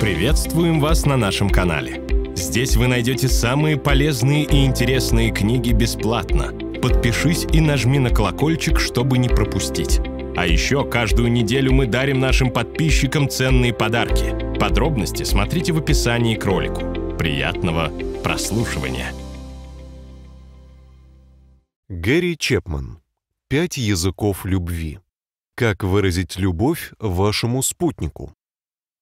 Приветствуем вас на нашем канале. Здесь вы найдете самые полезные и интересные книги бесплатно. Подпишись и нажми на колокольчик, чтобы не пропустить. А еще каждую неделю мы дарим нашим подписчикам ценные подарки. Подробности смотрите в описании к ролику. Приятного прослушивания! Гэри Чепман. Пять языков любви. Как выразить любовь вашему спутнику?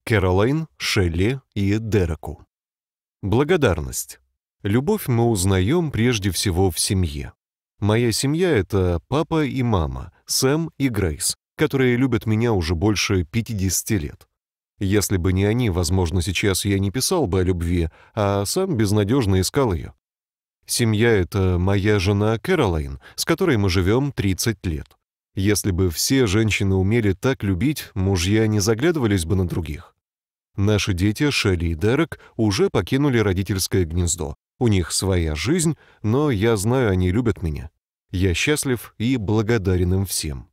Кэролайн, Шелли и Дереку. Благодарность. Любовь мы узнаем прежде всего в семье. Моя семья — это папа и мама, Сэм и Грейс, которые любят меня уже больше 50 лет. Если бы не они, возможно, сейчас я не писал бы о любви, а сам безнадежно искал ее. Семья — это моя жена Кэролайн, с которой мы живем 30 лет. Если бы все женщины умели так любить, мужья не заглядывались бы на других. Наши дети, Шелли и Дерек, уже покинули родительское гнездо. У них своя жизнь, но я знаю, они любят меня. Я счастлив и благодарен им всем.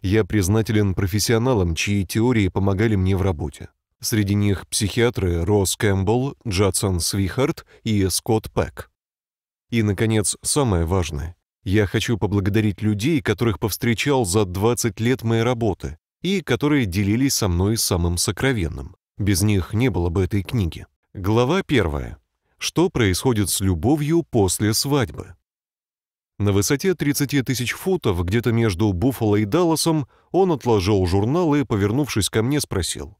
Я признателен профессионалам, чьи теории помогали мне в работе. Среди них психиатры Росс Кэмпбелл, Джадсон Свихард и Скотт Пэк. И, наконец, самое важное. Я хочу поблагодарить людей, которых повстречал за 20 лет моей работы и которые делились со мной самым сокровенным. Без них не было бы этой книги. Глава первая. Что происходит с любовью после свадьбы? На высоте 30 тысяч футов, где-то между Буффало и Далласом, он отложил журнал и, повернувшись ко мне, спросил.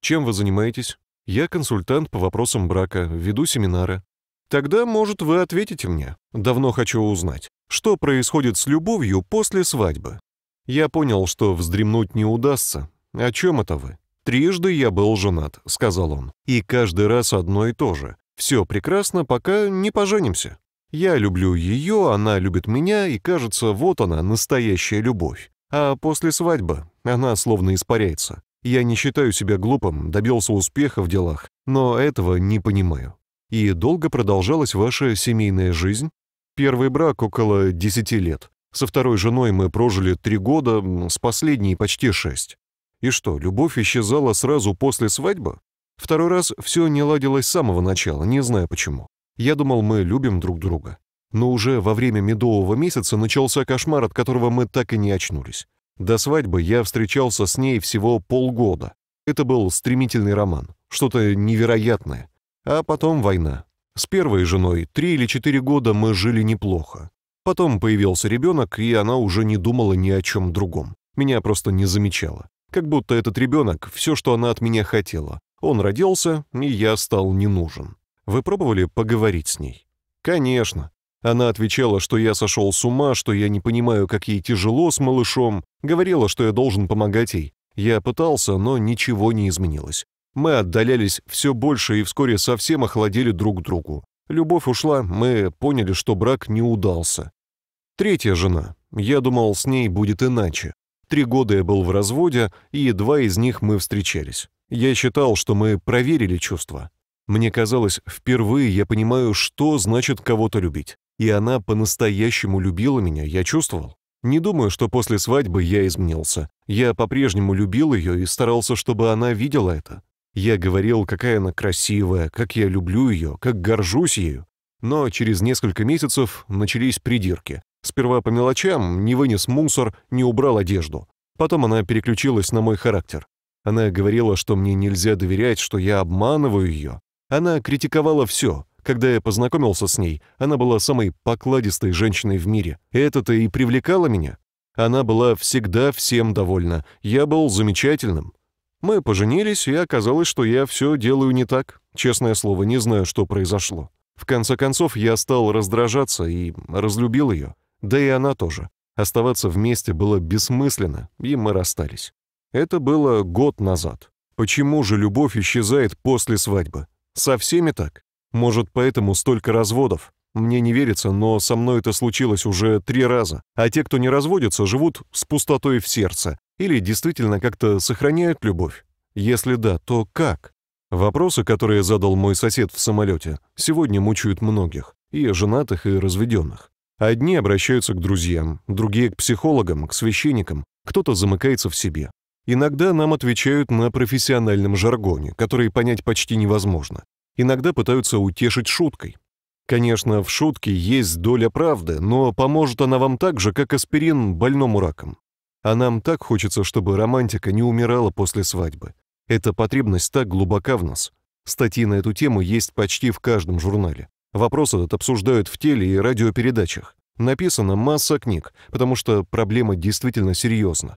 «Чем вы занимаетесь?» «Я консультант по вопросам брака, веду семинары». «Тогда, может, вы ответите мне. Давно хочу узнать, что происходит с любовью после свадьбы?» Я понял, что вздремнуть не удастся. «О чем это вы?» «Трижды я был женат», — сказал он. «И каждый раз одно и то же. Все прекрасно, пока не поженимся. Я люблю ее, она любит меня, и кажется, вот она, настоящая любовь. А после свадьбы она словно испаряется. Я не считаю себя глупым, добился успеха в делах, но этого не понимаю. И долго продолжалась ваша семейная жизнь? Первый брак около 10 лет. Со второй женой мы прожили три года, с последней почти шесть. И что, любовь исчезала сразу после свадьбы? Второй раз все не ладилось с самого начала, не знаю почему. Я думал, мы любим друг друга. Но уже во время медового месяца начался кошмар, от которого мы так и не очнулись. До свадьбы я встречался с ней всего полгода. Это был стремительный роман, что-то невероятное. А потом война. С первой женой три или четыре года мы жили неплохо. Потом появился ребенок, и она уже не думала ни о чем другом. Меня просто не замечала. Как будто этот ребенок — все, что она от меня хотела. Он родился, и я стал не нужен. Вы пробовали поговорить с ней? Конечно. Она отвечала, что я сошел с ума, что я не понимаю, как ей тяжело с малышом. Говорила, что я должен помогать ей. Я пытался, но ничего не изменилось. Мы отдалялись все больше и вскоре совсем охладели друг к другу. Любовь ушла, мы поняли, что брак не удался. Третья жена. Я думал, с ней будет иначе. Три года я был в разводе, и два из них мы встречались. Я считал, что мы проверили чувства. Мне казалось, впервые я понимаю, что значит кого-то любить. И она по-настоящему любила меня, я чувствовал. Не думаю, что после свадьбы я изменился. Я по-прежнему любил ее и старался, чтобы она видела это. Я говорил, какая она красивая, как я люблю ее, как горжусь ею. Но через несколько месяцев начались придирки. Сперва по мелочам, не вынес мусор, не убрал одежду. Потом она переключилась на мой характер. Она говорила, что мне нельзя доверять, что я обманываю ее. Она критиковала все. Когда я познакомился с ней, она была самой покладистой женщиной в мире. Это-то и привлекало меня. Она была всегда всем довольна. Я был замечательным. Мы поженились, и оказалось, что я все делаю не так. Честное слово, не знаю, что произошло. В конце концов, я стал раздражаться и разлюбил ее. Да и она тоже. Оставаться вместе было бессмысленно, и мы расстались. Это было год назад. Почему же любовь исчезает после свадьбы? Со всеми так? Может, поэтому столько разводов? Мне не верится, но со мной это случилось уже три раза. А те, кто не разводится, живут с пустотой в сердце. Или действительно как-то сохраняют любовь? Если да, то как? Вопросы, которые задал мой сосед в самолете, сегодня мучают многих. И женатых, и разведенных. Одни обращаются к друзьям, другие к психологам, к священникам, кто-то замыкается в себе. Иногда нам отвечают на профессиональном жаргоне, который понять почти невозможно. Иногда пытаются утешить шуткой. Конечно, в шутке есть доля правды, но поможет она вам так же, как аспирин больному раком. А нам так хочется, чтобы романтика не умирала после свадьбы. Эта потребность так глубока в нас. Статьи на эту тему есть почти в каждом журнале. Вопрос этот обсуждают в теле и радиопередачах. Написано масса книг, потому что проблема действительно серьезна.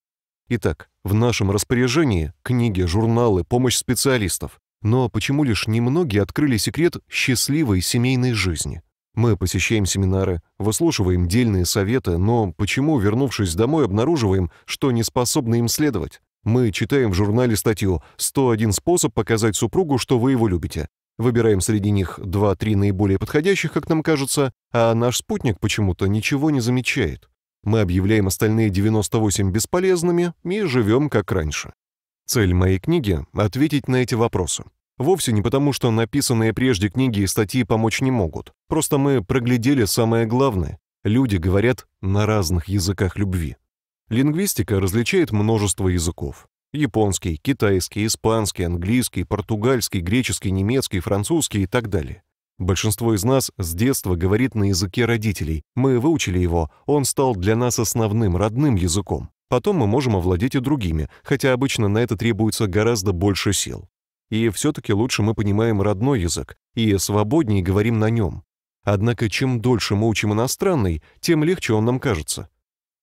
Итак, в нашем распоряжении книги, журналы, помощь специалистов. Но почему лишь немногие открыли секрет счастливой семейной жизни? Мы посещаем семинары, выслушиваем дельные советы, но почему, вернувшись домой, обнаруживаем, что не способны им следовать? Мы читаем в журнале статью «101 способ показать супругу, что вы его любите», Выбираем среди них 2-3 наиболее подходящих, как нам кажется, а наш спутник почему-то ничего не замечает. Мы объявляем остальные 98 бесполезными и живем как раньше. Цель моей книги — ответить на эти вопросы. Вовсе не потому, что написанные прежде книги и статьи помочь не могут. Просто мы проглядели самое главное. Люди говорят на разных языках любви. Лингвистика различает множество языков. Японский, китайский, испанский, английский, португальский, греческий, немецкий, французский и так далее. Большинство из нас с детства говорит на языке родителей. Мы выучили его, он стал для нас основным, родным языком. Потом мы можем овладеть и другими, хотя обычно на это требуется гораздо больше сил. И все-таки лучше мы понимаем родной язык и свободнее говорим на нем. Однако чем дольше мы учим иностранный, тем легче он нам кажется.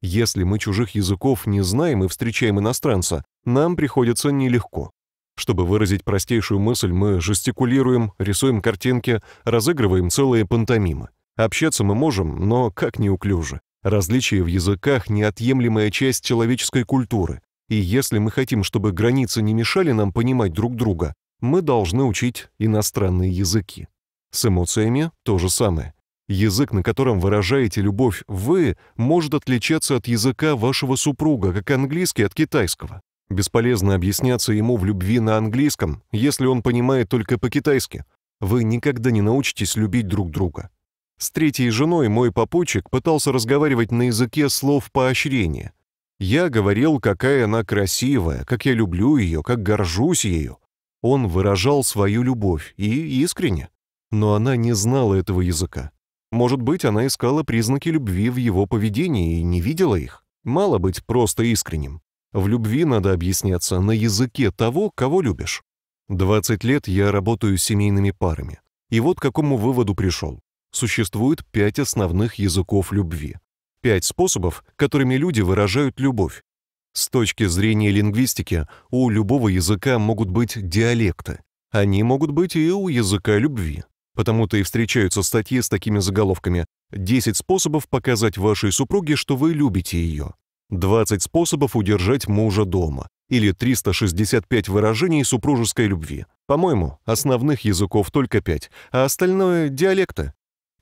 Если мы чужих языков не знаем и встречаем иностранца, нам приходится нелегко. Чтобы выразить простейшую мысль, мы жестикулируем, рисуем картинки, разыгрываем целые пантомимы. Общаться мы можем, но как неуклюже. Различия в языках – неотъемлемая часть человеческой культуры. И если мы хотим, чтобы границы не мешали нам понимать друг друга, мы должны учить иностранные языки. С эмоциями то же самое. Язык, на котором выражаете любовь вы, может отличаться от языка вашего супруга, как английский от китайского. Бесполезно объясняться ему в любви на английском, если он понимает только по-китайски. Вы никогда не научитесь любить друг друга. С третьей женой мой попутчик пытался разговаривать на языке слов поощрения. Я говорил, какая она красивая, как я люблю ее, как горжусь ею. Он выражал свою любовь, и искренне. Но она не знала этого языка. Может быть, она искала признаки любви в его поведении и не видела их. Мало быть просто искренним. В любви надо объясняться на языке того, кого любишь. 20 лет я работаю с семейными парами. И вот к какому выводу пришел. Существует пять основных языков любви. Пять способов, которыми люди выражают любовь. С точки зрения лингвистики, у любого языка могут быть диалекты. Они могут быть и у языка любви. Потому-то и встречаются статьи с такими заголовками «10 способов показать вашей супруге, что вы любите ее», «20 способов удержать мужа дома» или «365 выражений супружеской любви». По-моему, основных языков только 5, а остальное — диалекты.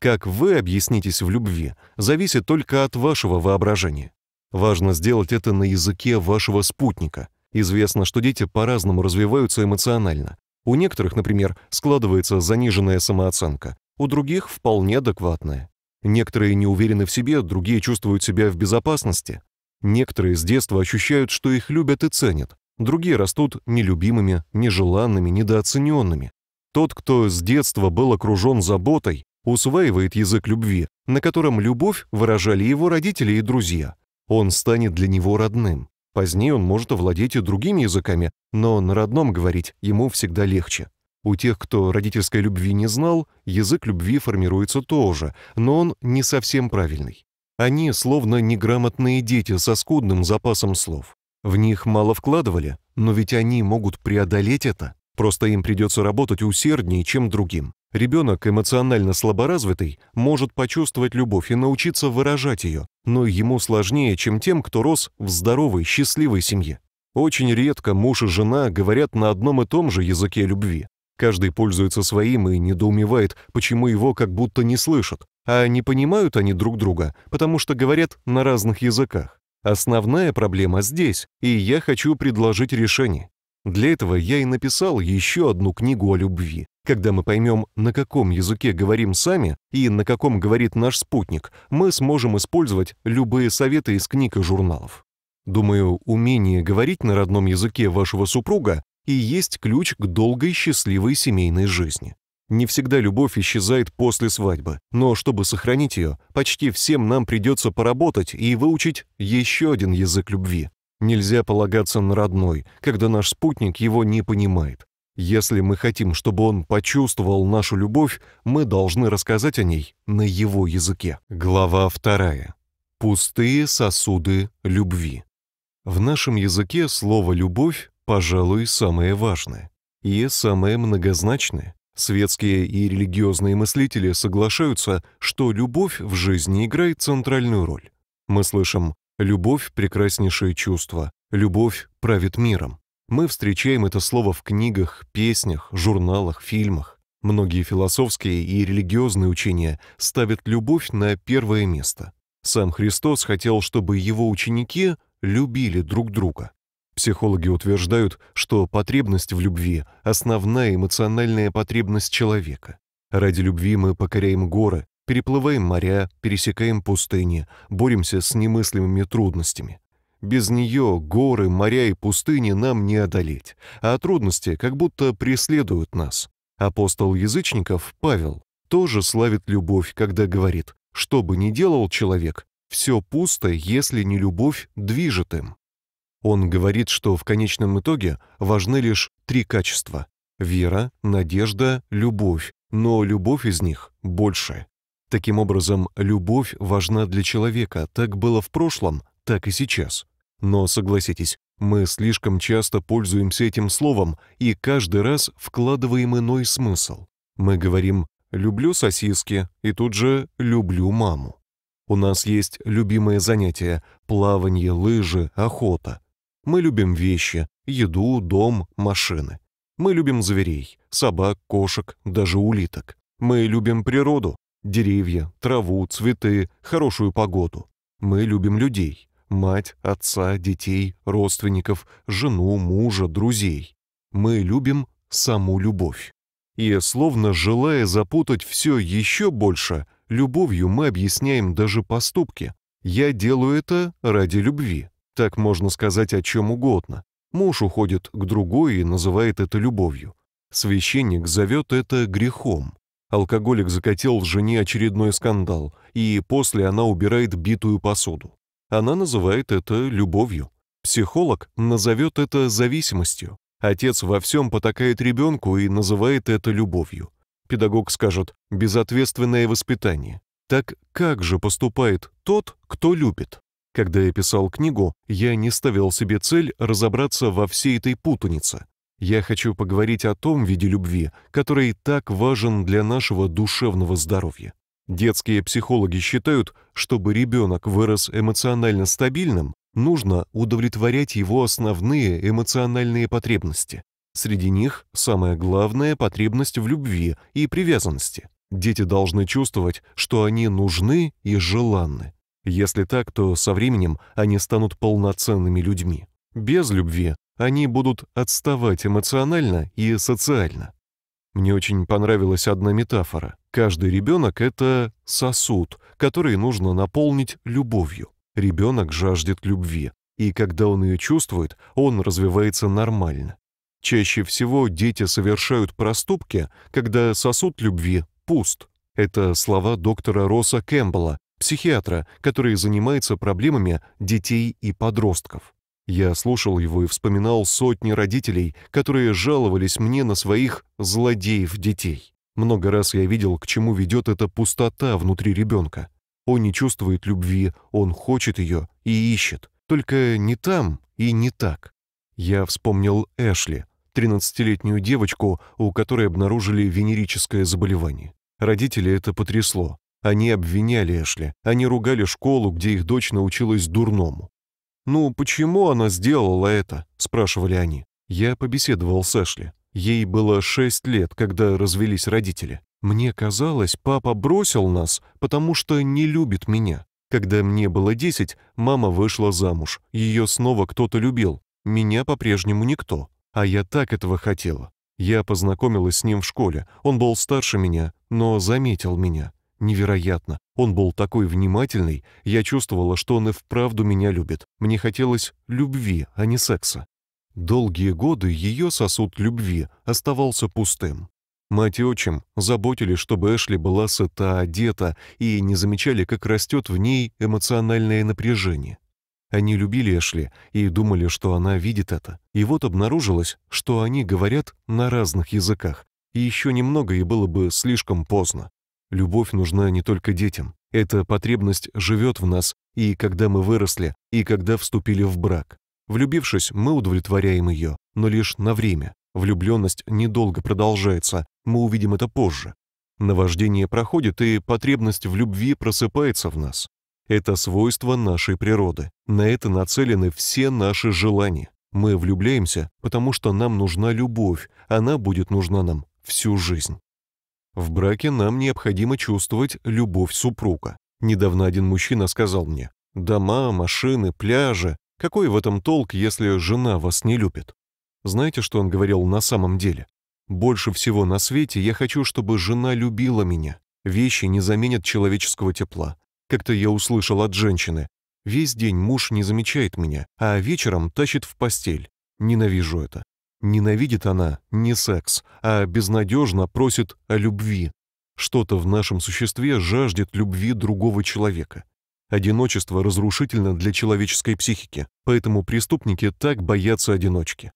Как вы объяснитесь в любви, зависит только от вашего воображения. Важно сделать это на языке вашего спутника. Известно, что дети по-разному развиваются эмоционально. У некоторых, например, складывается заниженная самооценка, у других вполне адекватная. Некоторые не уверены в себе, другие чувствуют себя в безопасности. Некоторые с детства ощущают, что их любят и ценят. Другие растут нелюбимыми, нежеланными, недооцененными. Тот, кто с детства был окружен заботой, усваивает язык любви, на котором любовь выражали его родители и друзья. Он станет для него родным. Позднее он может овладеть и другими языками, но на родном говорить ему всегда легче. У тех, кто родительской любви не знал, язык любви формируется тоже, но он не совсем правильный. Они словно неграмотные дети со скудным запасом слов. В них мало вкладывали, но ведь они могут преодолеть это. Просто им придется работать усерднее, чем другим. Ребенок, эмоционально слаборазвитый, может почувствовать любовь и научиться выражать ее, но ему сложнее, чем тем, кто рос в здоровой, счастливой семье. Очень редко муж и жена говорят на одном и том же языке любви. Каждый пользуется своим и недоумевает, почему его как будто не слышат. А не понимают они друг друга, потому что говорят на разных языках. Основная проблема здесь, и я хочу предложить решение. Для этого я и написал еще одну книгу о любви. Когда мы поймем, на каком языке говорим сами и на каком говорит наш спутник, мы сможем использовать любые советы из книг и журналов. Думаю, умение говорить на родном языке вашего супруга и есть ключ к долгой счастливой семейной жизни. Не всегда любовь исчезает после свадьбы, но чтобы сохранить ее, почти всем нам придется поработать и выучить еще один язык любви. Нельзя полагаться на родной, когда наш спутник его не понимает. Если мы хотим, чтобы он почувствовал нашу любовь, мы должны рассказать о ней на его языке. Глава 2. Пустые сосуды любви. В нашем языке слово «любовь», пожалуй, самое важное и самое многозначное. Светские и религиозные мыслители соглашаются, что любовь в жизни играет центральную роль. Мы слышим «любовь – прекраснейшее чувство», «любовь правит миром». Мы встречаем это слово в книгах, песнях, журналах, фильмах. Многие философские и религиозные учения ставят любовь на первое место. Сам Христос хотел, чтобы его ученики любили друг друга. Психологи утверждают, что потребность в любви – основная эмоциональная потребность человека. Ради любви мы покоряем горы, переплываем моря, пересекаем пустыни, боремся с немыслимыми трудностями. Без нее горы, моря и пустыни нам не одолеть, а трудности как будто преследуют нас. Апостол язычников Павел тоже славит любовь, когда говорит, что бы ни делал человек, все пусто, если не любовь движет им. Он говорит, что в конечном итоге важны лишь три качества – вера, надежда, любовь, но любовь из них больше. Таким образом, любовь важна для человека, так было в прошлом, так и сейчас – но согласитесь, мы слишком часто пользуемся этим словом и каждый раз вкладываем иной смысл. Мы говорим «люблю сосиски» и тут же «люблю маму». У нас есть любимое занятие — плавание, лыжи, охота. Мы любим вещи, еду, дом, машины. Мы любим зверей, собак, кошек, даже улиток. Мы любим природу, деревья, траву, цветы, хорошую погоду. Мы любим людей мать, отца, детей, родственников, жену, мужа, друзей. Мы любим саму любовь. И, словно желая запутать все еще больше, любовью мы объясняем даже поступки. «Я делаю это ради любви». Так можно сказать о чем угодно. Муж уходит к другой и называет это любовью. Священник зовет это грехом. Алкоголик закатил жене очередной скандал, и после она убирает битую посуду. Она называет это любовью. Психолог назовет это зависимостью. Отец во всем потакает ребенку и называет это любовью. Педагог скажет «безответственное воспитание». Так как же поступает тот, кто любит? Когда я писал книгу, я не ставил себе цель разобраться во всей этой путанице. Я хочу поговорить о том виде любви, который так важен для нашего душевного здоровья. Детские психологи считают, чтобы ребенок вырос эмоционально стабильным, нужно удовлетворять его основные эмоциональные потребности. Среди них самая главная потребность в любви и привязанности. Дети должны чувствовать, что они нужны и желанны. Если так, то со временем они станут полноценными людьми. Без любви они будут отставать эмоционально и социально. Мне очень понравилась одна метафора. Каждый ребенок — это сосуд, который нужно наполнить любовью. Ребенок жаждет любви, и когда он ее чувствует, он развивается нормально. Чаще всего дети совершают проступки, когда сосуд любви пуст. Это слова доктора Росса Кэмпбелла, психиатра, который занимается проблемами детей и подростков. Я слушал его и вспоминал сотни родителей, которые жаловались мне на своих злодеев-детей. Много раз я видел, к чему ведет эта пустота внутри ребенка. Он не чувствует любви, он хочет ее и ищет. Только не там и не так. Я вспомнил Эшли, 13-летнюю девочку, у которой обнаружили венерическое заболевание. Родители это потрясло. Они обвиняли Эшли, они ругали школу, где их дочь научилась дурному. «Ну, почему она сделала это?» — спрашивали они. Я побеседовал с Эшли. Ей было шесть лет, когда развелись родители. Мне казалось, папа бросил нас, потому что не любит меня. Когда мне было десять, мама вышла замуж. Ее снова кто-то любил. Меня по-прежнему никто. А я так этого хотела. Я познакомилась с ним в школе. Он был старше меня, но заметил меня. Невероятно. Он был такой внимательный, я чувствовала, что он и вправду меня любит. Мне хотелось любви, а не секса. Долгие годы ее сосуд любви оставался пустым. Мать и отчим заботились, чтобы Эшли была сыта, одета, и не замечали, как растет в ней эмоциональное напряжение. Они любили Эшли и думали, что она видит это. И вот обнаружилось, что они говорят на разных языках. И еще немного, и было бы слишком поздно. Любовь нужна не только детям. Эта потребность живет в нас и когда мы выросли, и когда вступили в брак. Влюбившись, мы удовлетворяем ее, но лишь на время. Влюбленность недолго продолжается, мы увидим это позже. Наваждение проходит, и потребность в любви просыпается в нас. Это свойство нашей природы. На это нацелены все наши желания. Мы влюбляемся, потому что нам нужна любовь, она будет нужна нам всю жизнь. В браке нам необходимо чувствовать любовь супруга. Недавно один мужчина сказал мне, «Дома, машины, пляжи. Какой в этом толк, если жена вас не любит?» Знаете, что он говорил на самом деле? «Больше всего на свете я хочу, чтобы жена любила меня. Вещи не заменят человеческого тепла. Как-то я услышал от женщины. Весь день муж не замечает меня, а вечером тащит в постель. Ненавижу это. Ненавидит она не секс, а безнадежно просит о любви. Что-то в нашем существе жаждет любви другого человека. Одиночество разрушительно для человеческой психики, поэтому преступники так боятся одиночки.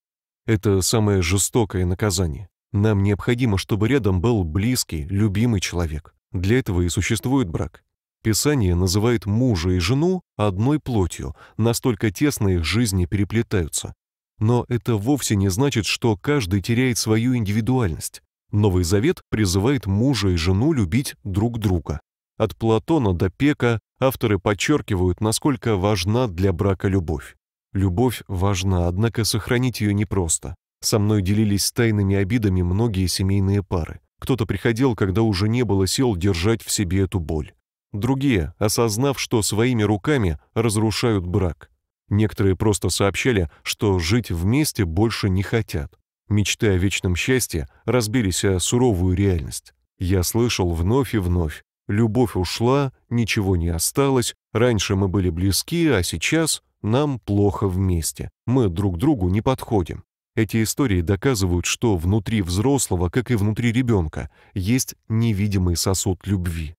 Это самое жестокое наказание. Нам необходимо, чтобы рядом был близкий, любимый человек. Для этого и существует брак. Писание называет мужа и жену одной плотью, настолько тесно их жизни переплетаются. Но это вовсе не значит, что каждый теряет свою индивидуальность. Новый Завет призывает мужа и жену любить друг друга. От Платона до Пека авторы подчеркивают, насколько важна для брака любовь. Любовь важна, однако сохранить ее непросто. Со мной делились тайными обидами многие семейные пары. Кто-то приходил, когда уже не было сил держать в себе эту боль. Другие, осознав, что своими руками разрушают брак, Некоторые просто сообщали, что жить вместе больше не хотят. Мечты о вечном счастье разбились о суровую реальность. Я слышал вновь и вновь. Любовь ушла, ничего не осталось, раньше мы были близки, а сейчас нам плохо вместе. Мы друг другу не подходим. Эти истории доказывают, что внутри взрослого, как и внутри ребенка, есть невидимый сосуд любви.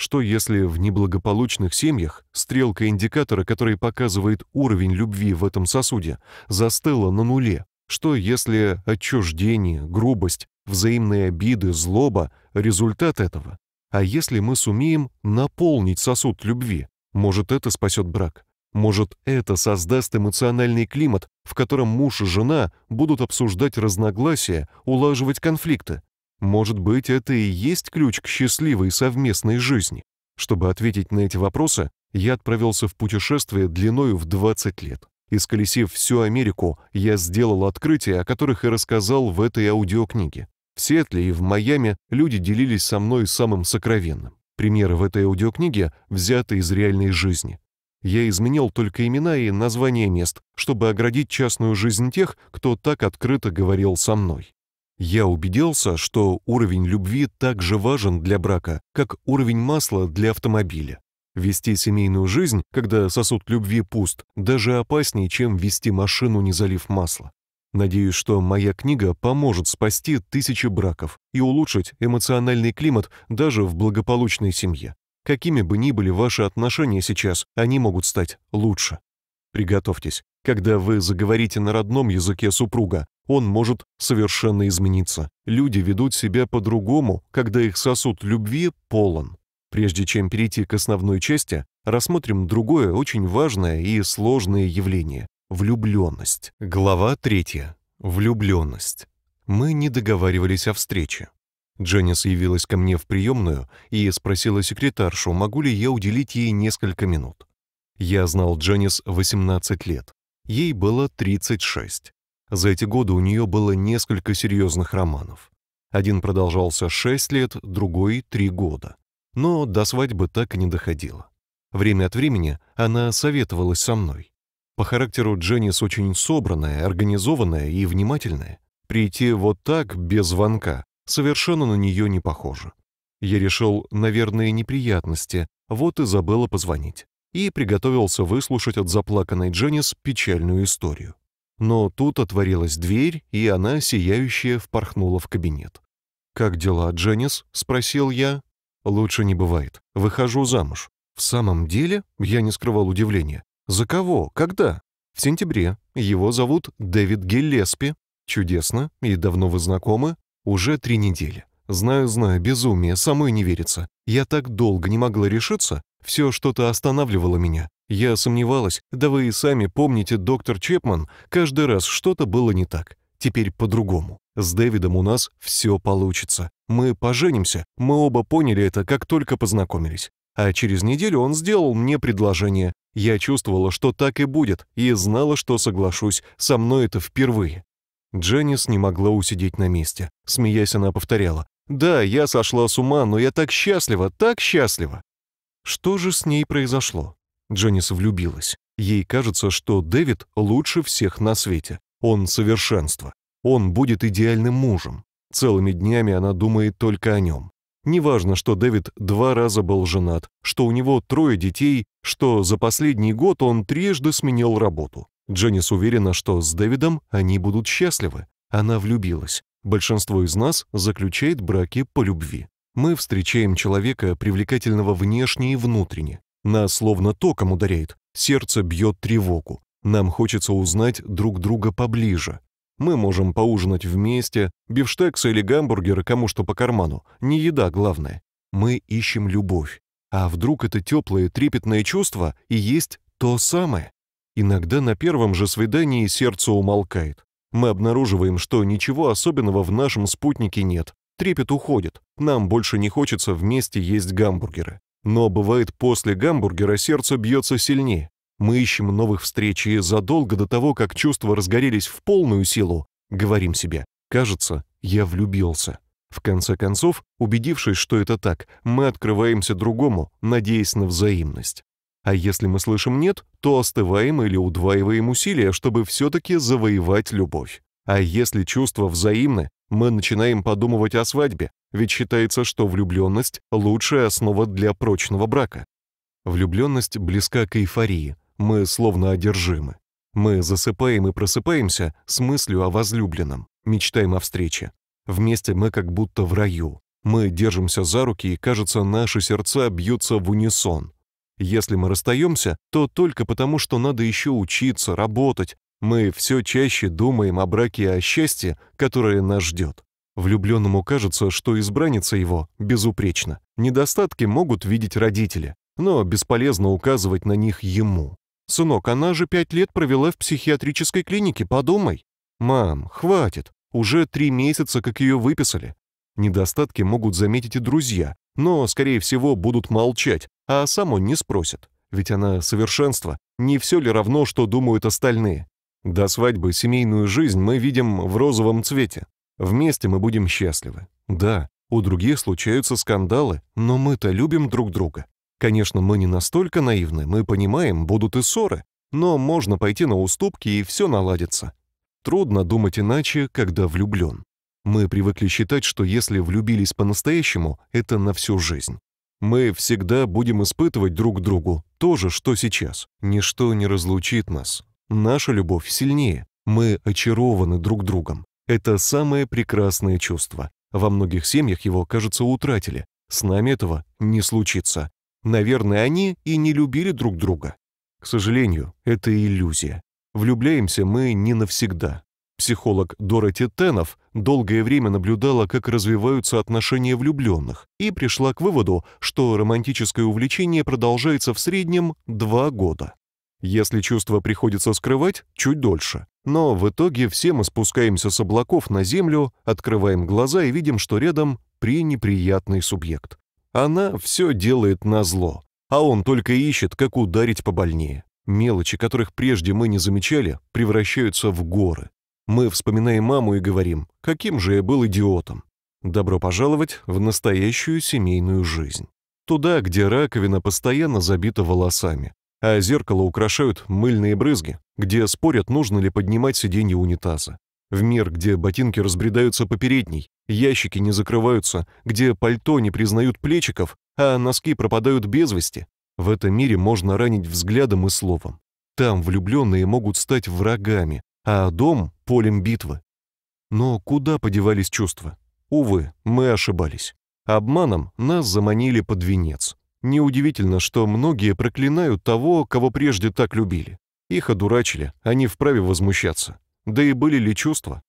Что если в неблагополучных семьях стрелка индикатора, который показывает уровень любви в этом сосуде, застыла на нуле? Что если отчуждение, грубость, взаимные обиды, злоба — результат этого? А если мы сумеем наполнить сосуд любви? Может, это спасет брак? Может, это создаст эмоциональный климат, в котором муж и жена будут обсуждать разногласия, улаживать конфликты? Может быть, это и есть ключ к счастливой совместной жизни? Чтобы ответить на эти вопросы, я отправился в путешествие длиною в 20 лет. Исколесив всю Америку, я сделал открытия, о которых и рассказал в этой аудиокниге. В Сиэтле и в Майами люди делились со мной самым сокровенным. Примеры в этой аудиокниге взяты из реальной жизни. Я изменил только имена и названия мест, чтобы оградить частную жизнь тех, кто так открыто говорил со мной. Я убедился, что уровень любви так же важен для брака, как уровень масла для автомобиля. Вести семейную жизнь, когда сосуд любви пуст, даже опаснее, чем вести машину, не залив масла. Надеюсь, что моя книга поможет спасти тысячи браков и улучшить эмоциональный климат даже в благополучной семье. Какими бы ни были ваши отношения сейчас, они могут стать лучше. Приготовьтесь. Когда вы заговорите на родном языке супруга, он может совершенно измениться. Люди ведут себя по-другому, когда их сосуд любви полон. Прежде чем перейти к основной части, рассмотрим другое очень важное и сложное явление – влюбленность. Глава 3. Влюбленность. Мы не договаривались о встрече. Дженнис явилась ко мне в приемную и спросила секретаршу, могу ли я уделить ей несколько минут. Я знал Дженнис 18 лет. Ей было 36. За эти годы у нее было несколько серьезных романов. Один продолжался 6 лет, другой — 3 года. Но до свадьбы так и не доходило. Время от времени она советовалась со мной. По характеру Дженнис очень собранная, организованная и внимательная. Прийти вот так, без звонка, совершенно на нее не похоже. Я решил, наверное, неприятности, вот и забыла позвонить. И приготовился выслушать от заплаканной Дженнис печальную историю. Но тут отворилась дверь, и она, сияющая, впорхнула в кабинет. «Как дела, Дженнис?» — спросил я. «Лучше не бывает. Выхожу замуж». «В самом деле?» — я не скрывал удивления. «За кого? Когда?» «В сентябре. Его зовут Дэвид Геллеспи. Чудесно. И давно вы знакомы? Уже три недели. «Знаю, знаю, безумие, самой не верится. Я так долго не могла решиться, все что-то останавливало меня. Я сомневалась, да вы и сами помните, доктор Чепман, каждый раз что-то было не так. Теперь по-другому. С Дэвидом у нас все получится. Мы поженимся, мы оба поняли это, как только познакомились. А через неделю он сделал мне предложение. Я чувствовала, что так и будет, и знала, что соглашусь, со мной это впервые». Дженнис не могла усидеть на месте. Смеясь, она повторяла. Да, я сошла с ума, но я так счастлива, так счастлива. Что же с ней произошло? Дженнис влюбилась. Ей кажется, что Дэвид лучше всех на свете. Он совершенство. Он будет идеальным мужем. Целыми днями она думает только о нем. Неважно, что Дэвид два раза был женат, что у него трое детей, что за последний год он трижды сменил работу. Дженнис уверена, что с Дэвидом они будут счастливы. Она влюбилась. Большинство из нас заключает браки по любви. Мы встречаем человека, привлекательного внешне и внутренне. Нас словно током ударяет, сердце бьет тревогу. Нам хочется узнать друг друга поближе. Мы можем поужинать вместе, бифштексы или гамбургеры, кому что по карману. Не еда главное. Мы ищем любовь. А вдруг это теплое, трепетное чувство и есть то самое? Иногда на первом же свидании сердце умолкает. Мы обнаруживаем, что ничего особенного в нашем спутнике нет. Трепет уходит. Нам больше не хочется вместе есть гамбургеры. Но бывает после гамбургера сердце бьется сильнее. Мы ищем новых встреч и задолго до того, как чувства разгорелись в полную силу, говорим себе «кажется, я влюбился». В конце концов, убедившись, что это так, мы открываемся другому, надеясь на взаимность. А если мы слышим «нет», то остываем или удваиваем усилия, чтобы все-таки завоевать любовь. А если чувства взаимны, мы начинаем подумывать о свадьбе, ведь считается, что влюбленность – лучшая основа для прочного брака. Влюбленность близка к эйфории, мы словно одержимы. Мы засыпаем и просыпаемся с мыслью о возлюбленном, мечтаем о встрече. Вместе мы как будто в раю. Мы держимся за руки, и, кажется, наши сердца бьются в унисон. Если мы расстаемся, то только потому, что надо еще учиться, работать. Мы все чаще думаем о браке и о счастье, которое нас ждет. Влюбленному кажется, что избранница его безупречна. Недостатки могут видеть родители, но бесполезно указывать на них ему. «Сынок, она же пять лет провела в психиатрической клинике, подумай». «Мам, хватит, уже три месяца, как ее выписали». Недостатки могут заметить и друзья, но, скорее всего, будут молчать, а сам он не спросит. Ведь она совершенство, не все ли равно, что думают остальные. До свадьбы семейную жизнь мы видим в розовом цвете. Вместе мы будем счастливы. Да, у других случаются скандалы, но мы-то любим друг друга. Конечно, мы не настолько наивны, мы понимаем, будут и ссоры, но можно пойти на уступки и все наладится. Трудно думать иначе, когда влюблен. Мы привыкли считать, что если влюбились по-настоящему, это на всю жизнь. Мы всегда будем испытывать друг другу то же, что сейчас. Ничто не разлучит нас. Наша любовь сильнее. Мы очарованы друг другом. Это самое прекрасное чувство. Во многих семьях его, кажется, утратили. С нами этого не случится. Наверное, они и не любили друг друга. К сожалению, это иллюзия. Влюбляемся мы не навсегда. Психолог Дороти Тенов долгое время наблюдала, как развиваются отношения влюбленных, и пришла к выводу, что романтическое увлечение продолжается в среднем два года. Если чувства приходится скрывать, чуть дольше. Но в итоге все мы спускаемся с облаков на землю, открываем глаза и видим, что рядом пренеприятный субъект. Она все делает на зло, а он только ищет, как ударить побольнее. Мелочи, которых прежде мы не замечали, превращаются в горы. Мы вспоминаем маму и говорим, каким же я был идиотом. Добро пожаловать в настоящую семейную жизнь. Туда, где раковина постоянно забита волосами, а зеркало украшают мыльные брызги, где спорят, нужно ли поднимать сиденье унитаза. В мир, где ботинки разбредаются по передней, ящики не закрываются, где пальто не признают плечиков, а носки пропадают без вести. В этом мире можно ранить взглядом и словом. Там влюбленные могут стать врагами, а дом — полем битвы. Но куда подевались чувства? Увы, мы ошибались. Обманом нас заманили под венец. Неудивительно, что многие проклинают того, кого прежде так любили. Их одурачили, они вправе возмущаться. Да и были ли чувства?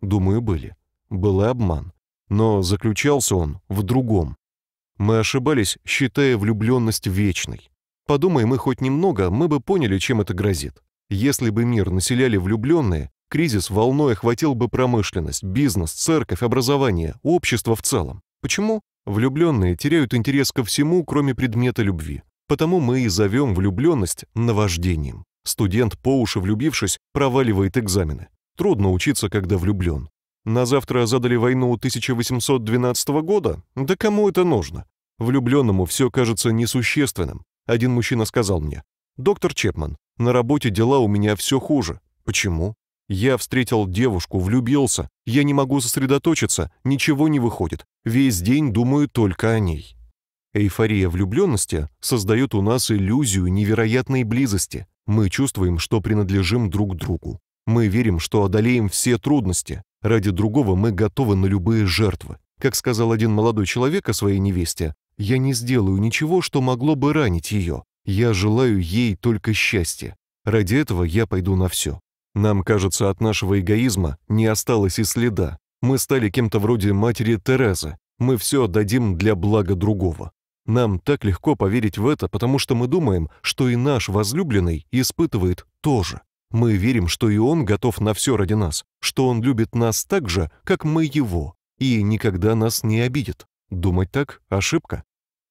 Думаю, были. Был и обман. Но заключался он в другом. Мы ошибались, считая влюбленность вечной. Подумай мы хоть немного, мы бы поняли, чем это грозит. Если бы мир населяли влюбленные, кризис волной охватил бы промышленность, бизнес, церковь, образование, общество в целом. Почему? Влюбленные теряют интерес ко всему, кроме предмета любви. Потому мы и зовем влюбленность наваждением. Студент, по уши влюбившись, проваливает экзамены. Трудно учиться, когда влюблен. На завтра задали войну 1812 года? Да кому это нужно? Влюбленному все кажется несущественным. Один мужчина сказал мне, «Доктор Чепман, на работе дела у меня все хуже. Почему? Я встретил девушку, влюбился. Я не могу сосредоточиться, ничего не выходит. Весь день думаю только о ней. Эйфория влюбленности создает у нас иллюзию невероятной близости. Мы чувствуем, что принадлежим друг другу. Мы верим, что одолеем все трудности. Ради другого мы готовы на любые жертвы. Как сказал один молодой человек о своей невесте, «Я не сделаю ничего, что могло бы ранить ее. Я желаю ей только счастья. Ради этого я пойду на все. Нам, кажется, от нашего эгоизма не осталось и следа. Мы стали кем-то вроде матери Терезы. Мы все отдадим для блага другого. Нам так легко поверить в это, потому что мы думаем, что и наш возлюбленный испытывает тоже. Мы верим, что и он готов на все ради нас, что он любит нас так же, как мы его, и никогда нас не обидит. Думать так – ошибка.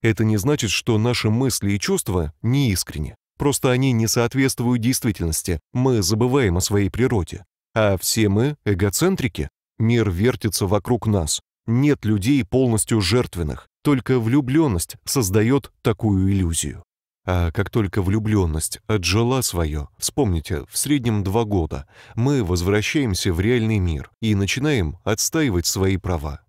Это не значит, что наши мысли и чувства не искренни. Просто они не соответствуют действительности, мы забываем о своей природе. А все мы – эгоцентрики. Мир вертится вокруг нас. Нет людей полностью жертвенных. Только влюбленность создает такую иллюзию. А как только влюбленность отжила свое, вспомните, в среднем два года, мы возвращаемся в реальный мир и начинаем отстаивать свои права.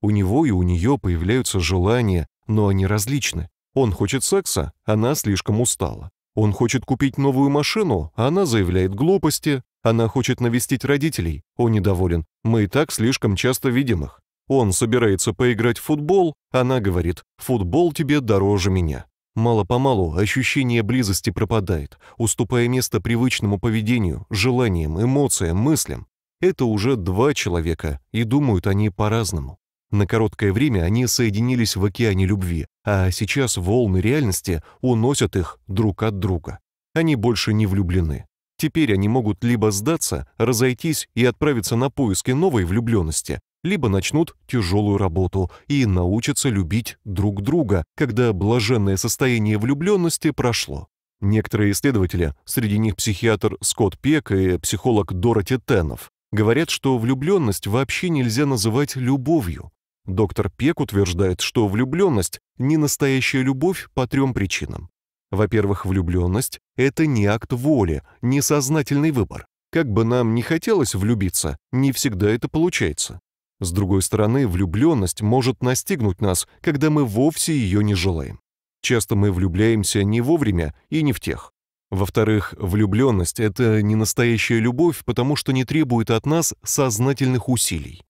У него и у нее появляются желания, но они различны. Он хочет секса, она слишком устала. Он хочет купить новую машину, она заявляет глупости. Она хочет навестить родителей, он недоволен. Мы и так слишком часто видим их. Он собирается поиграть в футбол, она говорит, футбол тебе дороже меня. Мало-помалу ощущение близости пропадает, уступая место привычному поведению, желаниям, эмоциям, мыслям. Это уже два человека, и думают они по-разному. На короткое время они соединились в океане любви, а сейчас волны реальности уносят их друг от друга. Они больше не влюблены. Теперь они могут либо сдаться, разойтись и отправиться на поиски новой влюбленности, либо начнут тяжелую работу и научатся любить друг друга, когда блаженное состояние влюбленности прошло. Некоторые исследователи, среди них психиатр Скотт Пек и психолог Дороти Теннов, говорят, что влюбленность вообще нельзя называть любовью. Доктор Пек утверждает, что влюбленность – не настоящая любовь по трем причинам. Во-первых, влюбленность – это не акт воли, не сознательный выбор. Как бы нам ни хотелось влюбиться, не всегда это получается. С другой стороны, влюбленность может настигнуть нас, когда мы вовсе ее не желаем. Часто мы влюбляемся не вовремя и не в тех. Во-вторых, влюбленность – это не настоящая любовь, потому что не требует от нас сознательных усилий.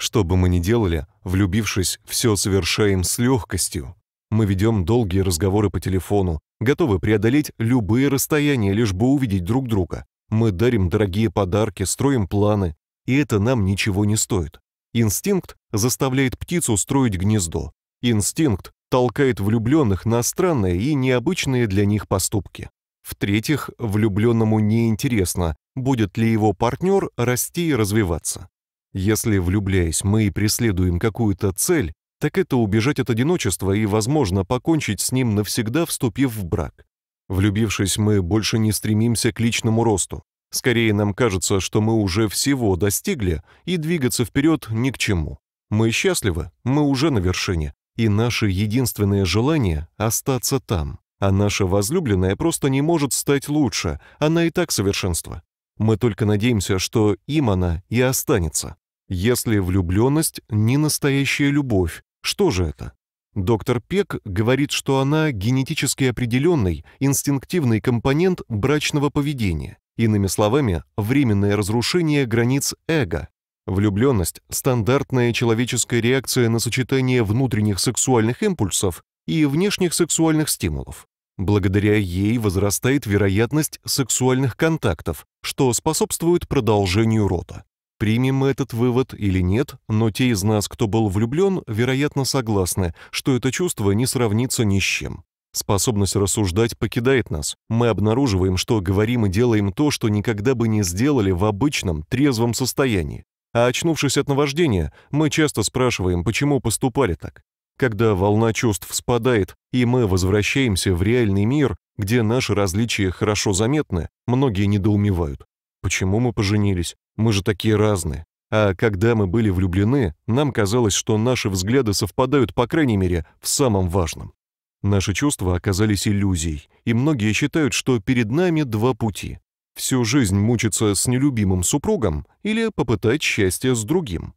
Что бы мы ни делали, влюбившись, все совершаем с легкостью. Мы ведем долгие разговоры по телефону, готовы преодолеть любые расстояния, лишь бы увидеть друг друга. Мы дарим дорогие подарки, строим планы, и это нам ничего не стоит. Инстинкт заставляет птицу строить гнездо. Инстинкт толкает влюбленных на странные и необычные для них поступки. В-третьих, влюбленному неинтересно, будет ли его партнер расти и развиваться. Если, влюбляясь, мы и преследуем какую-то цель, так это убежать от одиночества и, возможно, покончить с ним навсегда, вступив в брак. Влюбившись, мы больше не стремимся к личному росту. Скорее, нам кажется, что мы уже всего достигли, и двигаться вперед ни к чему. Мы счастливы, мы уже на вершине, и наше единственное желание — остаться там. А наша возлюбленная просто не может стать лучше, она и так совершенство. Мы только надеемся, что им она и останется. Если влюбленность не настоящая любовь, что же это? Доктор Пек говорит, что она генетически определенный, инстинктивный компонент брачного поведения. Иными словами, временное разрушение границ эго. Влюбленность – стандартная человеческая реакция на сочетание внутренних сексуальных импульсов и внешних сексуальных стимулов. Благодаря ей возрастает вероятность сексуальных контактов, что способствует продолжению рода. Примем мы этот вывод или нет, но те из нас, кто был влюблен, вероятно согласны, что это чувство не сравнится ни с чем. Способность рассуждать покидает нас. Мы обнаруживаем, что говорим и делаем то, что никогда бы не сделали в обычном, трезвом состоянии. А очнувшись от наваждения, мы часто спрашиваем, почему поступали так когда волна чувств спадает, и мы возвращаемся в реальный мир, где наши различия хорошо заметны, многие недоумевают. Почему мы поженились? Мы же такие разные. А когда мы были влюблены, нам казалось, что наши взгляды совпадают, по крайней мере, в самом важном. Наши чувства оказались иллюзией, и многие считают, что перед нами два пути. Всю жизнь мучиться с нелюбимым супругом или попытать счастье с другим.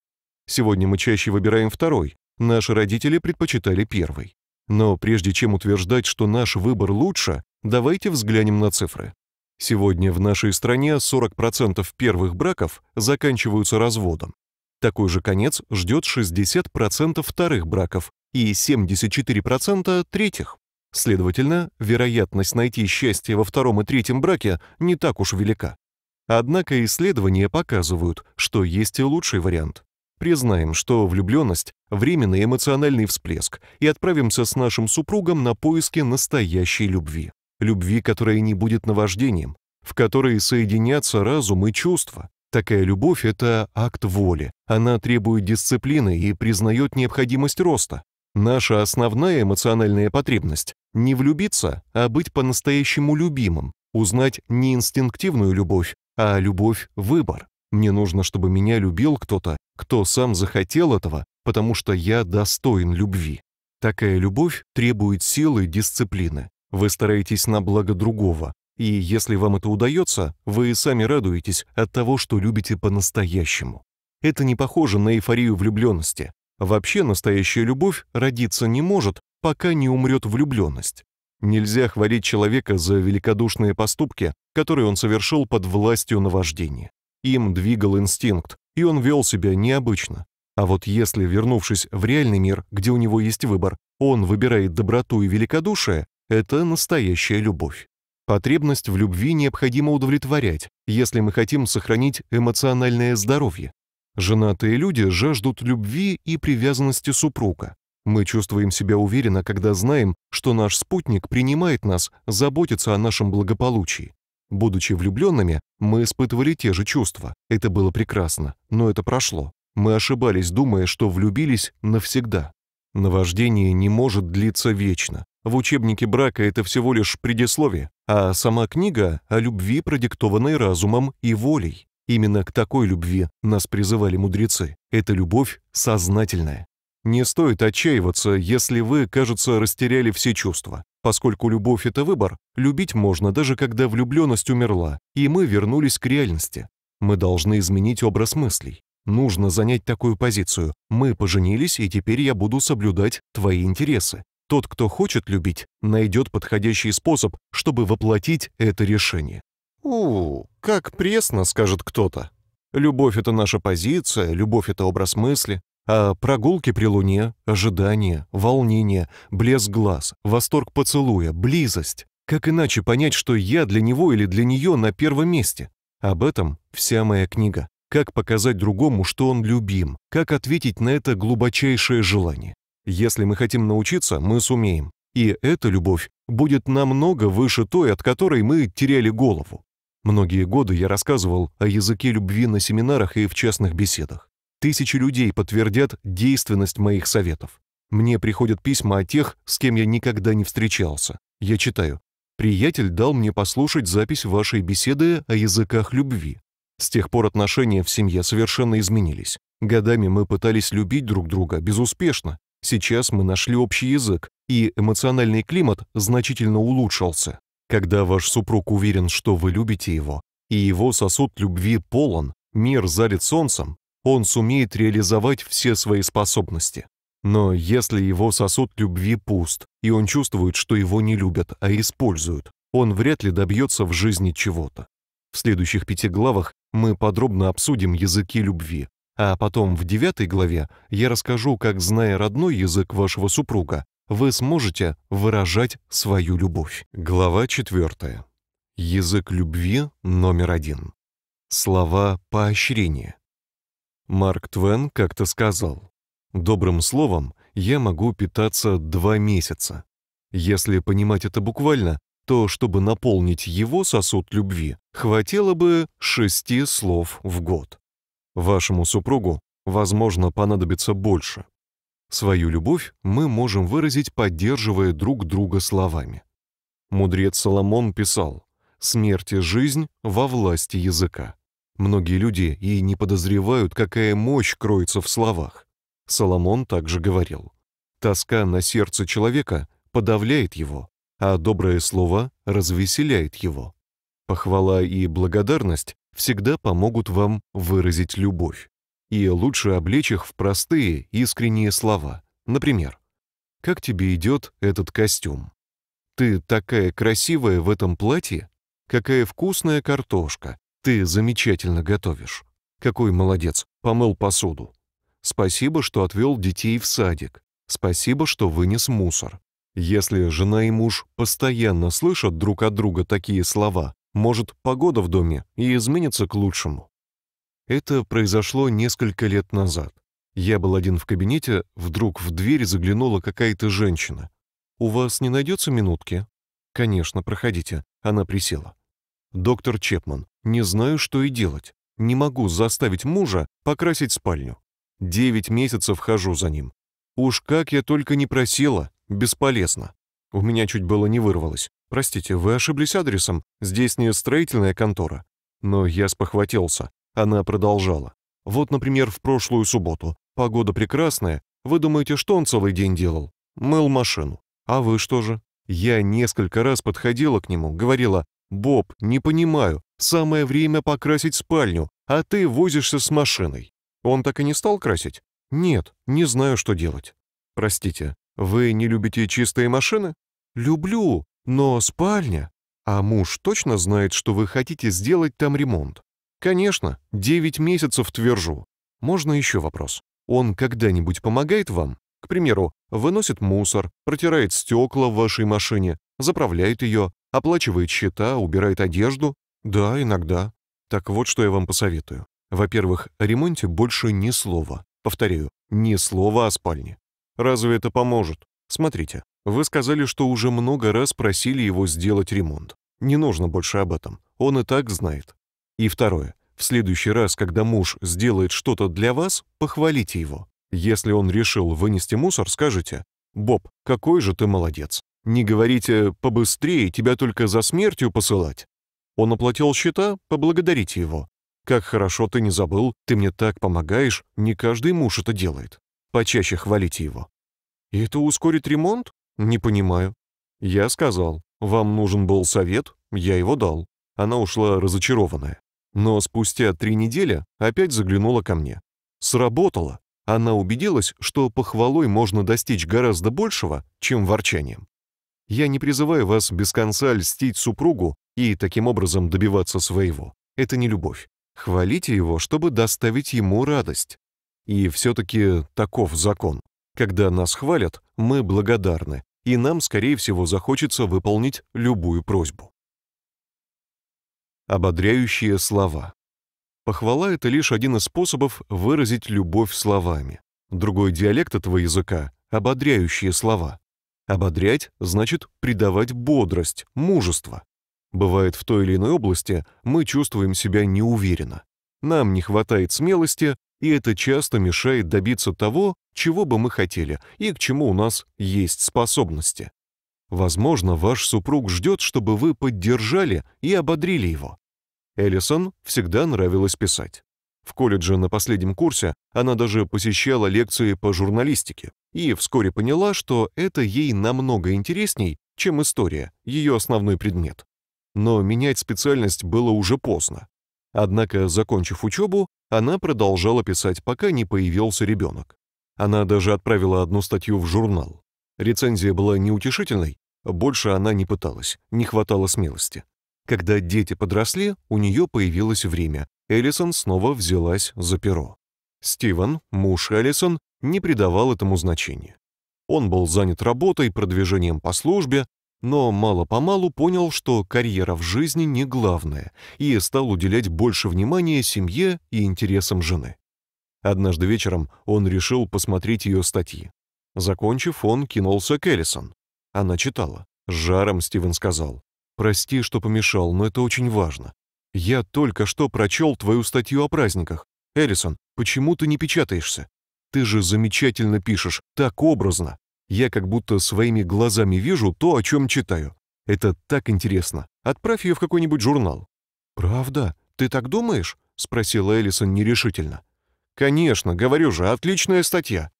Сегодня мы чаще выбираем второй, Наши родители предпочитали первый. Но прежде чем утверждать, что наш выбор лучше, давайте взглянем на цифры. Сегодня в нашей стране 40% первых браков заканчиваются разводом. Такой же конец ждет 60% вторых браков и 74% третьих. Следовательно, вероятность найти счастье во втором и третьем браке не так уж велика. Однако исследования показывают, что есть и лучший вариант. Признаем, что влюбленность – временный эмоциональный всплеск, и отправимся с нашим супругом на поиски настоящей любви. Любви, которая не будет наваждением, в которой соединятся разум и чувства. Такая любовь – это акт воли. Она требует дисциплины и признает необходимость роста. Наша основная эмоциональная потребность – не влюбиться, а быть по-настоящему любимым, узнать не инстинктивную любовь, а любовь-выбор. Мне нужно, чтобы меня любил кто-то, кто сам захотел этого, потому что я достоин любви. Такая любовь требует силы и дисциплины. Вы стараетесь на благо другого, и если вам это удается, вы сами радуетесь от того, что любите по-настоящему. Это не похоже на эйфорию влюбленности. Вообще настоящая любовь родиться не может, пока не умрет влюбленность. Нельзя хвалить человека за великодушные поступки, которые он совершил под властью наваждения. Им двигал инстинкт, и он вел себя необычно. А вот если, вернувшись в реальный мир, где у него есть выбор, он выбирает доброту и великодушие, это настоящая любовь. Потребность в любви необходимо удовлетворять, если мы хотим сохранить эмоциональное здоровье. Женатые люди жаждут любви и привязанности супруга. Мы чувствуем себя уверенно, когда знаем, что наш спутник принимает нас, заботится о нашем благополучии. Будучи влюбленными, мы испытывали те же чувства. Это было прекрасно, но это прошло. Мы ошибались, думая, что влюбились навсегда. Наваждение не может длиться вечно. В учебнике брака это всего лишь предисловие, а сама книга о любви, продиктованной разумом и волей. Именно к такой любви нас призывали мудрецы. Это любовь сознательная. Не стоит отчаиваться, если вы, кажется, растеряли все чувства, поскольку любовь — это выбор, любить можно даже когда влюбленность умерла, и мы вернулись к реальности. Мы должны изменить образ мыслей. Нужно занять такую позицию. Мы поженились, и теперь я буду соблюдать твои интересы. Тот, кто хочет любить, найдет подходящий способ, чтобы воплотить это решение. «У, как пресно», — скажет кто-то. «Любовь — это наша позиция, любовь — это образ мысли. А прогулки при луне, ожидание, волнение, блеск глаз, восторг поцелуя, близость. Как иначе понять, что я для него или для нее на первом месте? Об этом вся моя книга. Как показать другому, что он любим? Как ответить на это глубочайшее желание? Если мы хотим научиться, мы сумеем. И эта любовь будет намного выше той, от которой мы теряли голову. Многие годы я рассказывал о языке любви на семинарах и в частных беседах. Тысячи людей подтвердят действенность моих советов. Мне приходят письма о тех, с кем я никогда не встречался. Я читаю. «Приятель дал мне послушать запись вашей беседы о языках любви. С тех пор отношения в семье совершенно изменились. Годами мы пытались любить друг друга безуспешно. Сейчас мы нашли общий язык, и эмоциональный климат значительно улучшился. Когда ваш супруг уверен, что вы любите его, и его сосуд любви полон, мир залит солнцем, он сумеет реализовать все свои способности. Но если его сосуд любви пуст, и он чувствует, что его не любят, а используют, он вряд ли добьется в жизни чего-то. В следующих пяти главах мы подробно обсудим языки любви, а потом в девятой главе я расскажу, как, зная родной язык вашего супруга, вы сможете выражать свою любовь. Глава четвертая. Язык любви номер один. Слова поощрения. Марк Твен как-то сказал, «Добрым словом я могу питаться два месяца. Если понимать это буквально, то чтобы наполнить его сосуд любви, хватило бы шести слов в год. Вашему супругу, возможно, понадобится больше. Свою любовь мы можем выразить, поддерживая друг друга словами. Мудрец Соломон писал «Смерть и жизнь во власти языка». Многие люди и не подозревают, какая мощь кроется в словах. Соломон также говорил, «Тоска на сердце человека подавляет его, а доброе слово развеселяет его. Похвала и благодарность всегда помогут вам выразить любовь. И лучше облечь их в простые, искренние слова. Например, «Как тебе идет этот костюм?» «Ты такая красивая в этом платье!» «Какая вкусная картошка!» Ты замечательно готовишь. Какой молодец, помыл посуду. Спасибо, что отвел детей в садик. Спасибо, что вынес мусор. Если жена и муж постоянно слышат друг от друга такие слова, может, погода в доме и изменится к лучшему. Это произошло несколько лет назад. Я был один в кабинете, вдруг в дверь заглянула какая-то женщина. «У вас не найдется минутки?» «Конечно, проходите». Она присела. «Доктор Чепман, не знаю, что и делать. Не могу заставить мужа покрасить спальню. Девять месяцев хожу за ним. Уж как я только не просила, бесполезно. У меня чуть было не вырвалось. Простите, вы ошиблись адресом, здесь не строительная контора». Но я спохватился. Она продолжала. «Вот, например, в прошлую субботу. Погода прекрасная. Вы думаете, что он целый день делал? Мыл машину. А вы что же?» Я несколько раз подходила к нему, говорила «Боб, не понимаю. Самое время покрасить спальню, а ты возишься с машиной». Он так и не стал красить? «Нет, не знаю, что делать». «Простите, вы не любите чистые машины?» «Люблю, но спальня...» «А муж точно знает, что вы хотите сделать там ремонт?» «Конечно, 9 месяцев твержу. Можно еще вопрос? Он когда-нибудь помогает вам? К примеру, выносит мусор, протирает стекла в вашей машине, заправляет ее, Оплачивает счета, убирает одежду. Да, иногда. Так вот, что я вам посоветую. Во-первых, о ремонте больше ни слова. Повторяю, ни слова о спальне. Разве это поможет? Смотрите, вы сказали, что уже много раз просили его сделать ремонт. Не нужно больше об этом. Он и так знает. И второе. В следующий раз, когда муж сделает что-то для вас, похвалите его. Если он решил вынести мусор, скажите, «Боб, какой же ты молодец! Не говорите «побыстрее, тебя только за смертью посылать». Он оплатил счета, поблагодарите его. «Как хорошо ты не забыл, ты мне так помогаешь, не каждый муж это делает». Почаще хвалите его. «И это ускорит ремонт? Не понимаю». Я сказал, вам нужен был совет, я его дал. Она ушла разочарованная. Но спустя три недели опять заглянула ко мне. Сработало. Она убедилась, что похвалой можно достичь гораздо большего, чем ворчанием. Я не призываю вас без конца льстить супругу и таким образом добиваться своего. Это не любовь. Хвалите его, чтобы доставить ему радость. И все-таки таков закон. Когда нас хвалят, мы благодарны, и нам, скорее всего, захочется выполнить любую просьбу. Ободряющие слова. Похвала — это лишь один из способов выразить любовь словами. Другой диалект этого языка — ободряющие слова — Ободрять – значит придавать бодрость, мужество. Бывает, в той или иной области мы чувствуем себя неуверенно. Нам не хватает смелости, и это часто мешает добиться того, чего бы мы хотели и к чему у нас есть способности. Возможно, ваш супруг ждет, чтобы вы поддержали и ободрили его. Эллисон всегда нравилось писать. В колледже на последнем курсе она даже посещала лекции по журналистике и вскоре поняла, что это ей намного интересней, чем история, ее основной предмет. Но менять специальность было уже поздно. Однако, закончив учебу, она продолжала писать, пока не появился ребенок. Она даже отправила одну статью в журнал. Рецензия была неутешительной, больше она не пыталась, не хватало смелости. Когда дети подросли, у нее появилось время. Эллисон снова взялась за перо. Стивен, муж Эллисон, не придавал этому значения. Он был занят работой, продвижением по службе, но мало-помалу понял, что карьера в жизни не главная, и стал уделять больше внимания семье и интересам жены. Однажды вечером он решил посмотреть ее статьи. Закончив, он кинулся к Эллисон. Она читала. С жаром Стивен сказал. Прости, что помешал, но это очень важно. Я только что прочел твою статью о праздниках. Эллисон, почему ты не печатаешься? Ты же замечательно пишешь, так образно. Я как будто своими глазами вижу то, о чем читаю. Это так интересно. Отправь ее в какой-нибудь журнал». «Правда? Ты так думаешь?» — спросила Эллисон нерешительно. «Конечно, говорю же, отличная статья».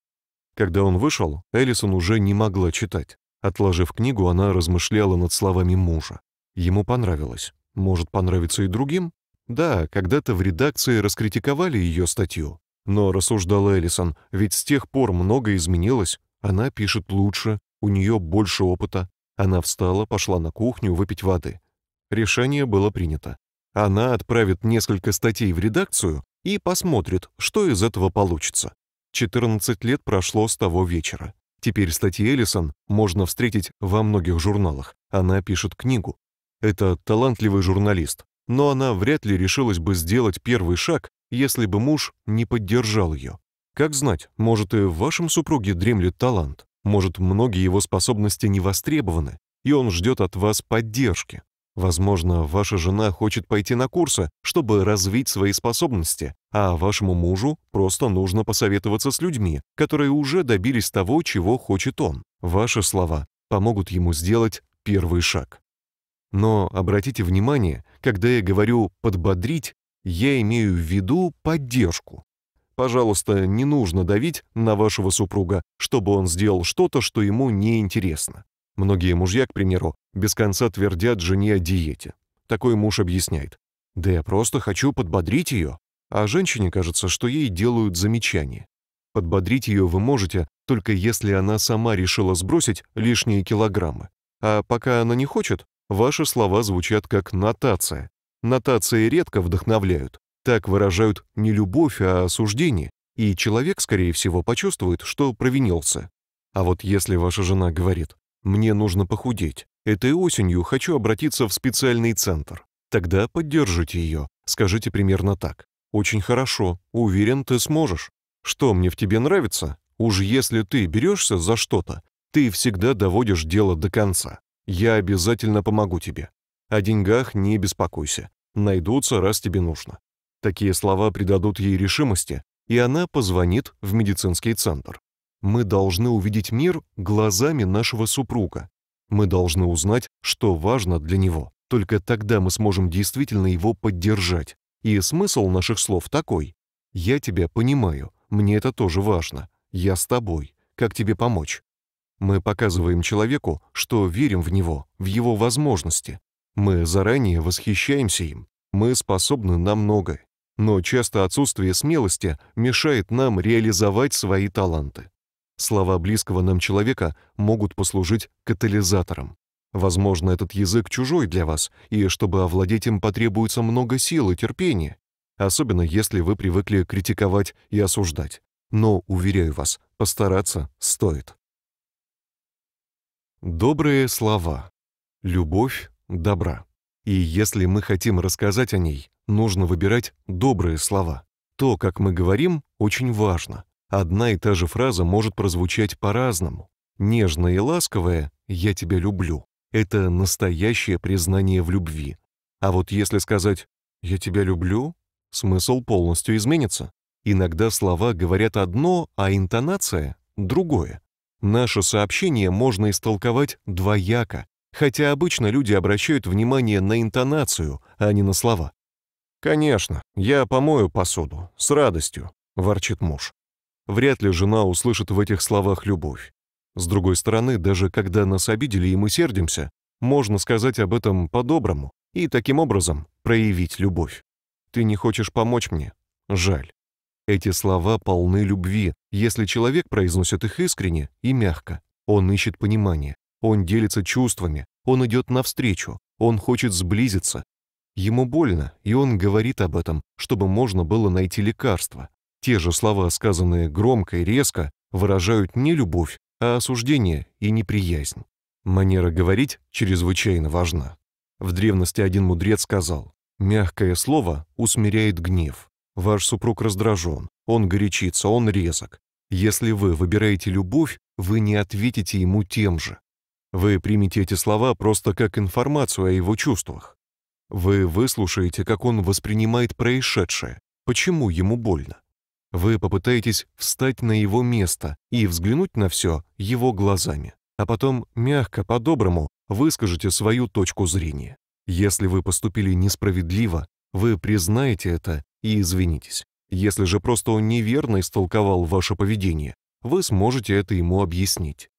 Когда он вышел, Эллисон уже не могла читать. Отложив книгу, она размышляла над словами мужа. Ему понравилось. Может понравиться и другим? Да, когда-то в редакции раскритиковали ее статью. Но, рассуждала Эллисон, ведь с тех пор многое изменилось. Она пишет лучше, у нее больше опыта. Она встала, пошла на кухню выпить воды. Решение было принято. Она отправит несколько статей в редакцию и посмотрит, что из этого получится. 14 лет прошло с того вечера. Теперь статьи Эллисон можно встретить во многих журналах. Она пишет книгу. Это талантливый журналист, но она вряд ли решилась бы сделать первый шаг, если бы муж не поддержал ее. Как знать, может и в вашем супруге дремлет талант, может многие его способности не востребованы, и он ждет от вас поддержки. Возможно, ваша жена хочет пойти на курсы, чтобы развить свои способности, а вашему мужу просто нужно посоветоваться с людьми, которые уже добились того, чего хочет он. Ваши слова помогут ему сделать первый шаг. Но обратите внимание, когда я говорю «подбодрить», я имею в виду поддержку. Пожалуйста, не нужно давить на вашего супруга, чтобы он сделал что-то, что ему неинтересно. Многие мужья, к примеру, без конца твердят жене о диете. Такой муж объясняет. «Да я просто хочу подбодрить ее». А женщине кажется, что ей делают замечания. Подбодрить ее вы можете, только если она сама решила сбросить лишние килограммы. А пока она не хочет, ваши слова звучат как нотация. Нотации редко вдохновляют. Так выражают не любовь, а осуждение. И человек, скорее всего, почувствует, что провинился. А вот если ваша жена говорит мне нужно похудеть. Этой осенью хочу обратиться в специальный центр. Тогда поддержите ее. Скажите примерно так. Очень хорошо. Уверен, ты сможешь. Что мне в тебе нравится? Уж если ты берешься за что-то, ты всегда доводишь дело до конца. Я обязательно помогу тебе. О деньгах не беспокойся. Найдутся, раз тебе нужно. Такие слова придадут ей решимости, и она позвонит в медицинский центр. Мы должны увидеть мир глазами нашего супруга. Мы должны узнать, что важно для него. Только тогда мы сможем действительно его поддержать. И смысл наших слов такой. «Я тебя понимаю, мне это тоже важно. Я с тобой. Как тебе помочь?» Мы показываем человеку, что верим в него, в его возможности. Мы заранее восхищаемся им. Мы способны на многое. Но часто отсутствие смелости мешает нам реализовать свои таланты. Слова близкого нам человека могут послужить катализатором. Возможно, этот язык чужой для вас, и чтобы овладеть им потребуется много сил и терпения, особенно если вы привыкли критиковать и осуждать. Но, уверяю вас, постараться стоит. Добрые слова. Любовь добра. И если мы хотим рассказать о ней, нужно выбирать добрые слова. То, как мы говорим, очень важно. Одна и та же фраза может прозвучать по-разному. Нежная и ласковая «я тебя люблю» — это настоящее признание в любви. А вот если сказать «я тебя люблю», смысл полностью изменится. Иногда слова говорят одно, а интонация — другое. Наше сообщение можно истолковать двояко, хотя обычно люди обращают внимание на интонацию, а не на слова. «Конечно, я помою посуду, с радостью», — ворчит муж. Вряд ли жена услышит в этих словах любовь. С другой стороны, даже когда нас обидели и мы сердимся, можно сказать об этом по-доброму и таким образом проявить любовь. «Ты не хочешь помочь мне? Жаль». Эти слова полны любви, если человек произносит их искренне и мягко. Он ищет понимания, он делится чувствами, он идет навстречу, он хочет сблизиться. Ему больно, и он говорит об этом, чтобы можно было найти лекарство. Те же слова, сказанные громко и резко, выражают не любовь, а осуждение и неприязнь. Манера говорить чрезвычайно важна. В древности один мудрец сказал, «Мягкое слово усмиряет гнев. Ваш супруг раздражен, он горячится, он резок. Если вы выбираете любовь, вы не ответите ему тем же. Вы примете эти слова просто как информацию о его чувствах. Вы выслушаете, как он воспринимает происшедшее, почему ему больно. Вы попытаетесь встать на его место и взглянуть на все его глазами, а потом мягко, по-доброму выскажете свою точку зрения. Если вы поступили несправедливо, вы признаете это и извинитесь. Если же просто он неверно истолковал ваше поведение, вы сможете это ему объяснить.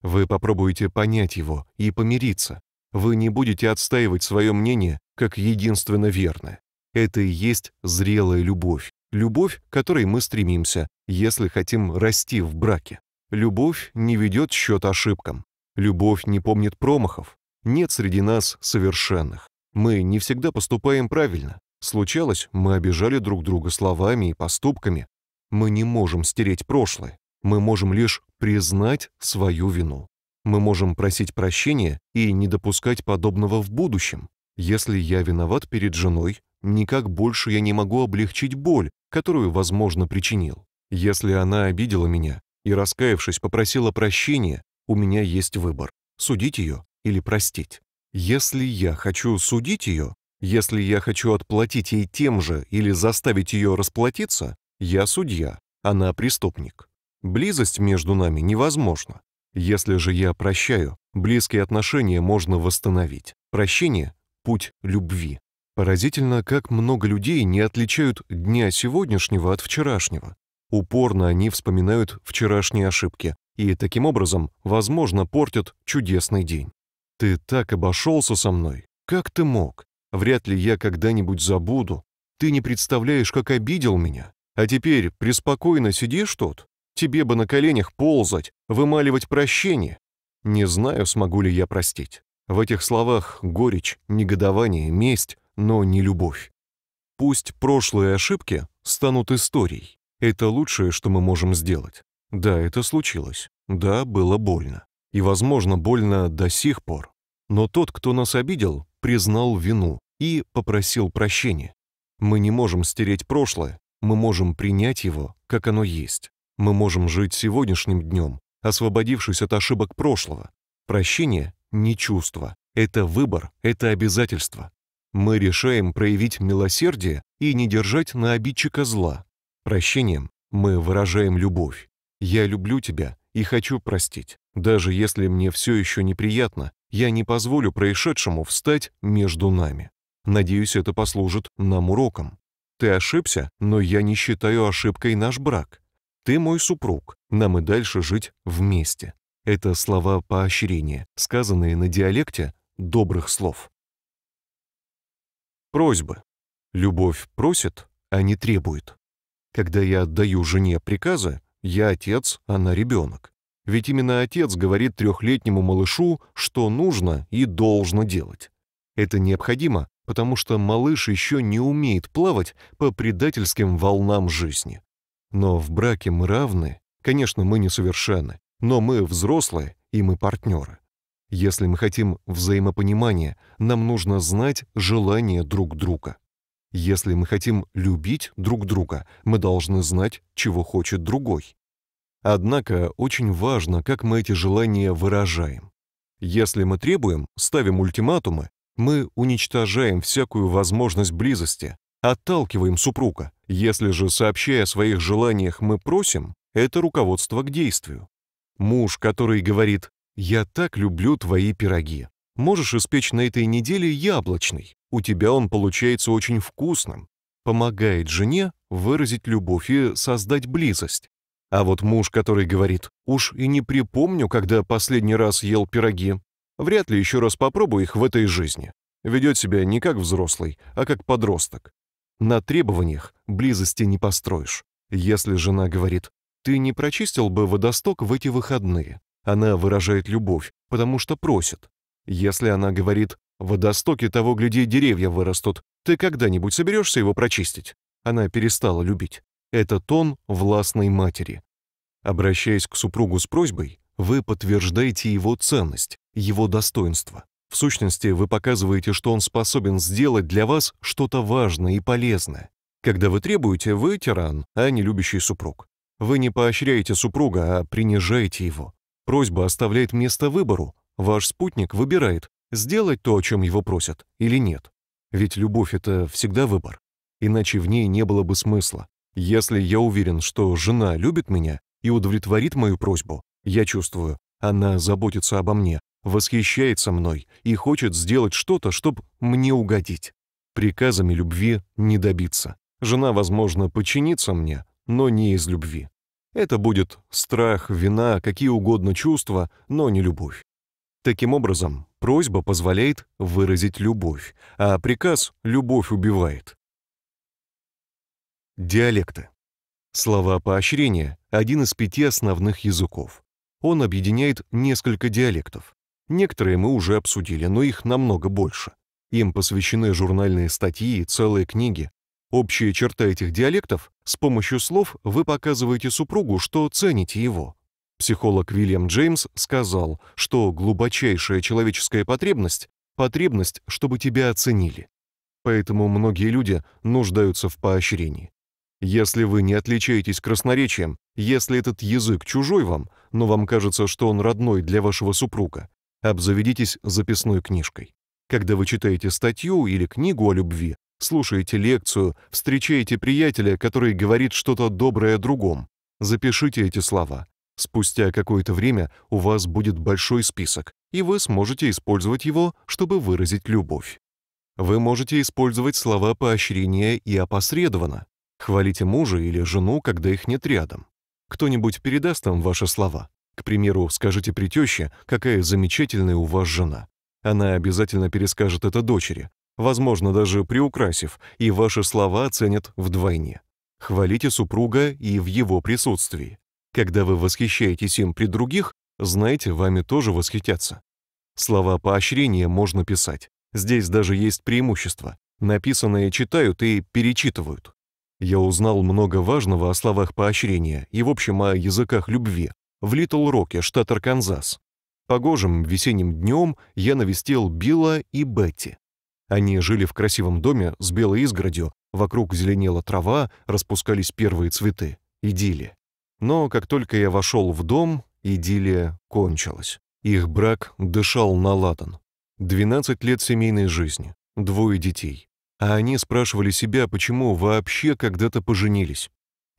Вы попробуете понять его и помириться. Вы не будете отстаивать свое мнение как единственно верное. Это и есть зрелая любовь, Любовь, к которой мы стремимся, если хотим расти в браке. Любовь не ведет счет ошибкам. Любовь не помнит промахов. Нет среди нас совершенных. Мы не всегда поступаем правильно. Случалось, мы обижали друг друга словами и поступками. Мы не можем стереть прошлое. Мы можем лишь признать свою вину. Мы можем просить прощения и не допускать подобного в будущем. Если я виноват перед женой, Никак больше я не могу облегчить боль, которую, возможно, причинил. Если она обидела меня и, раскаявшись, попросила прощения, у меня есть выбор – судить ее или простить. Если я хочу судить ее, если я хочу отплатить ей тем же или заставить ее расплатиться, я судья, она преступник. Близость между нами невозможна. Если же я прощаю, близкие отношения можно восстановить. Прощение – путь любви. Поразительно, как много людей не отличают дня сегодняшнего от вчерашнего. Упорно они вспоминают вчерашние ошибки и таким образом, возможно, портят чудесный день. «Ты так обошелся со мной. Как ты мог? Вряд ли я когда-нибудь забуду. Ты не представляешь, как обидел меня. А теперь преспокойно сидишь тут? Тебе бы на коленях ползать, вымаливать прощение. Не знаю, смогу ли я простить». В этих словах горечь, негодование, месть, но не любовь. Пусть прошлые ошибки станут историей. Это лучшее, что мы можем сделать. Да, это случилось. Да, было больно. И, возможно, больно до сих пор. Но тот, кто нас обидел, признал вину и попросил прощения. Мы не можем стереть прошлое, мы можем принять его, как оно есть. Мы можем жить сегодняшним днем, освободившись от ошибок прошлого. Прощение — не чувство, это выбор, это обязательство. Мы решаем проявить милосердие и не держать на обидчика зла. Прощением мы выражаем любовь. Я люблю тебя и хочу простить. Даже если мне все еще неприятно, я не позволю происшедшему встать между нами. Надеюсь, это послужит нам уроком. Ты ошибся, но я не считаю ошибкой наш брак. Ты мой супруг, нам и дальше жить вместе. Это слова поощрения, сказанные на диалекте добрых слов. Просьбы. Любовь просит, а не требует. Когда я отдаю жене приказы, я отец, она ребенок. Ведь именно отец говорит трехлетнему малышу, что нужно и должно делать. Это необходимо, потому что малыш еще не умеет плавать по предательским волнам жизни. Но в браке мы равны, конечно, мы не совершенны, но мы взрослые и мы партнеры. Если мы хотим взаимопонимания, нам нужно знать желания друг друга. Если мы хотим любить друг друга, мы должны знать, чего хочет другой. Однако очень важно, как мы эти желания выражаем. Если мы требуем, ставим ультиматумы, мы уничтожаем всякую возможность близости, отталкиваем супруга. Если же, сообщая о своих желаниях, мы просим, это руководство к действию. Муж, который говорит «Я так люблю твои пироги. Можешь испечь на этой неделе яблочный. У тебя он получается очень вкусным. Помогает жене выразить любовь и создать близость. А вот муж, который говорит, уж и не припомню, когда последний раз ел пироги, вряд ли еще раз попробую их в этой жизни. Ведет себя не как взрослый, а как подросток. На требованиях близости не построишь. Если жена говорит, ты не прочистил бы водосток в эти выходные, она выражает любовь, потому что просит. Если она говорит «в водостоке того, гляди, деревья вырастут, ты когда-нибудь соберешься его прочистить?» Она перестала любить. Это тон властной матери. Обращаясь к супругу с просьбой, вы подтверждаете его ценность, его достоинство. В сущности, вы показываете, что он способен сделать для вас что-то важное и полезное. Когда вы требуете, вы тиран, а не любящий супруг. Вы не поощряете супруга, а принижаете его. Просьба оставляет место выбору. Ваш спутник выбирает, сделать то, о чем его просят, или нет. Ведь любовь — это всегда выбор. Иначе в ней не было бы смысла. Если я уверен, что жена любит меня и удовлетворит мою просьбу, я чувствую, она заботится обо мне, восхищается мной и хочет сделать что-то, чтобы мне угодить. Приказами любви не добиться. Жена, возможно, подчинится мне, но не из любви. Это будет страх, вина, какие угодно чувства, но не любовь. Таким образом, просьба позволяет выразить любовь, а приказ любовь убивает. Диалекты. Слова поощрения – один из пяти основных языков. Он объединяет несколько диалектов. Некоторые мы уже обсудили, но их намного больше. Им посвящены журнальные статьи и целые книги, Общая черта этих диалектов – с помощью слов вы показываете супругу, что цените его. Психолог Вильям Джеймс сказал, что глубочайшая человеческая потребность – потребность, чтобы тебя оценили. Поэтому многие люди нуждаются в поощрении. Если вы не отличаетесь красноречием, если этот язык чужой вам, но вам кажется, что он родной для вашего супруга, обзаведитесь записной книжкой. Когда вы читаете статью или книгу о любви, слушаете лекцию, встречаете приятеля, который говорит что-то доброе другом. Запишите эти слова. Спустя какое-то время у вас будет большой список, и вы сможете использовать его, чтобы выразить любовь. Вы можете использовать слова поощрения и опосредованно. Хвалите мужа или жену, когда их нет рядом. Кто-нибудь передаст вам ваши слова. К примеру, скажите при теще, какая замечательная у вас жена. Она обязательно перескажет это дочери, возможно, даже приукрасив, и ваши слова оценят вдвойне. Хвалите супруга и в его присутствии. Когда вы восхищаетесь им при других, знаете, вами тоже восхитятся. Слова поощрения можно писать. Здесь даже есть преимущество. Написанное читают и перечитывают. Я узнал много важного о словах поощрения и, в общем, о языках любви в Литл Роке, штат Арканзас. Погожим весенним днем я навестил Билла и Бетти. Они жили в красивом доме с белой изгородью, вокруг зеленела трава, распускались первые цветы, идиллия. Но как только я вошел в дом, идиллия кончилась. Их брак дышал на ладан. 12 лет семейной жизни, двое детей. А они спрашивали себя, почему вообще когда-то поженились.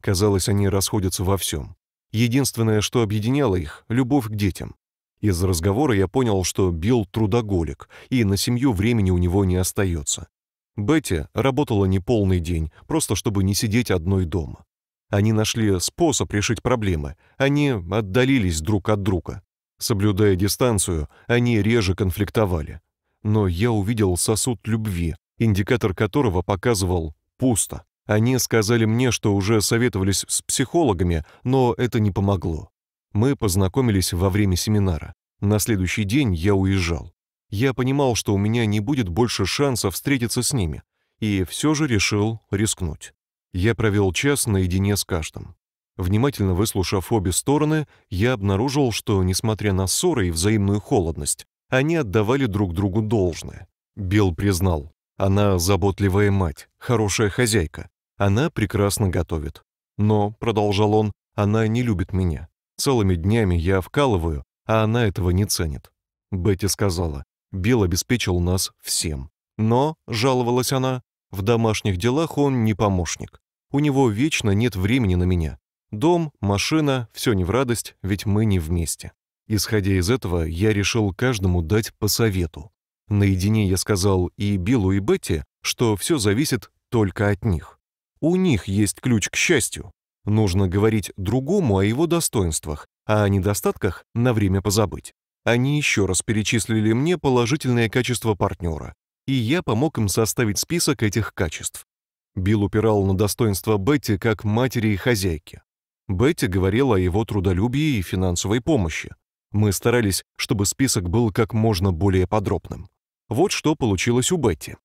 Казалось, они расходятся во всем. Единственное, что объединяло их – любовь к детям. Из разговора я понял, что Билл трудоголик, и на семью времени у него не остается. Бетти работала не полный день, просто чтобы не сидеть одной дома. Они нашли способ решить проблемы, они отдалились друг от друга. Соблюдая дистанцию, они реже конфликтовали. Но я увидел сосуд любви, индикатор которого показывал «пусто». Они сказали мне, что уже советовались с психологами, но это не помогло. Мы познакомились во время семинара. На следующий день я уезжал. Я понимал, что у меня не будет больше шанса встретиться с ними, и все же решил рискнуть. Я провел час наедине с каждым. Внимательно выслушав обе стороны, я обнаружил, что, несмотря на ссоры и взаимную холодность, они отдавали друг другу должное. Билл признал, она заботливая мать, хорошая хозяйка. Она прекрасно готовит. Но, продолжал он, она не любит меня. Целыми днями я вкалываю, а она этого не ценит. Бетти сказала, Билл обеспечил нас всем. Но, жаловалась она, в домашних делах он не помощник. У него вечно нет времени на меня. Дом, машина, все не в радость, ведь мы не вместе. Исходя из этого, я решил каждому дать по совету. Наедине я сказал и Биллу, и Бетти, что все зависит только от них. У них есть ключ к счастью. Нужно говорить другому о его достоинствах, а о недостатках на время позабыть. Они еще раз перечислили мне положительные качества партнера, и я помог им составить список этих качеств. Билл упирал на достоинства Бетти как матери и хозяйки. Бетти говорила о его трудолюбии и финансовой помощи. Мы старались, чтобы список был как можно более подробным. Вот что получилось у Бетти.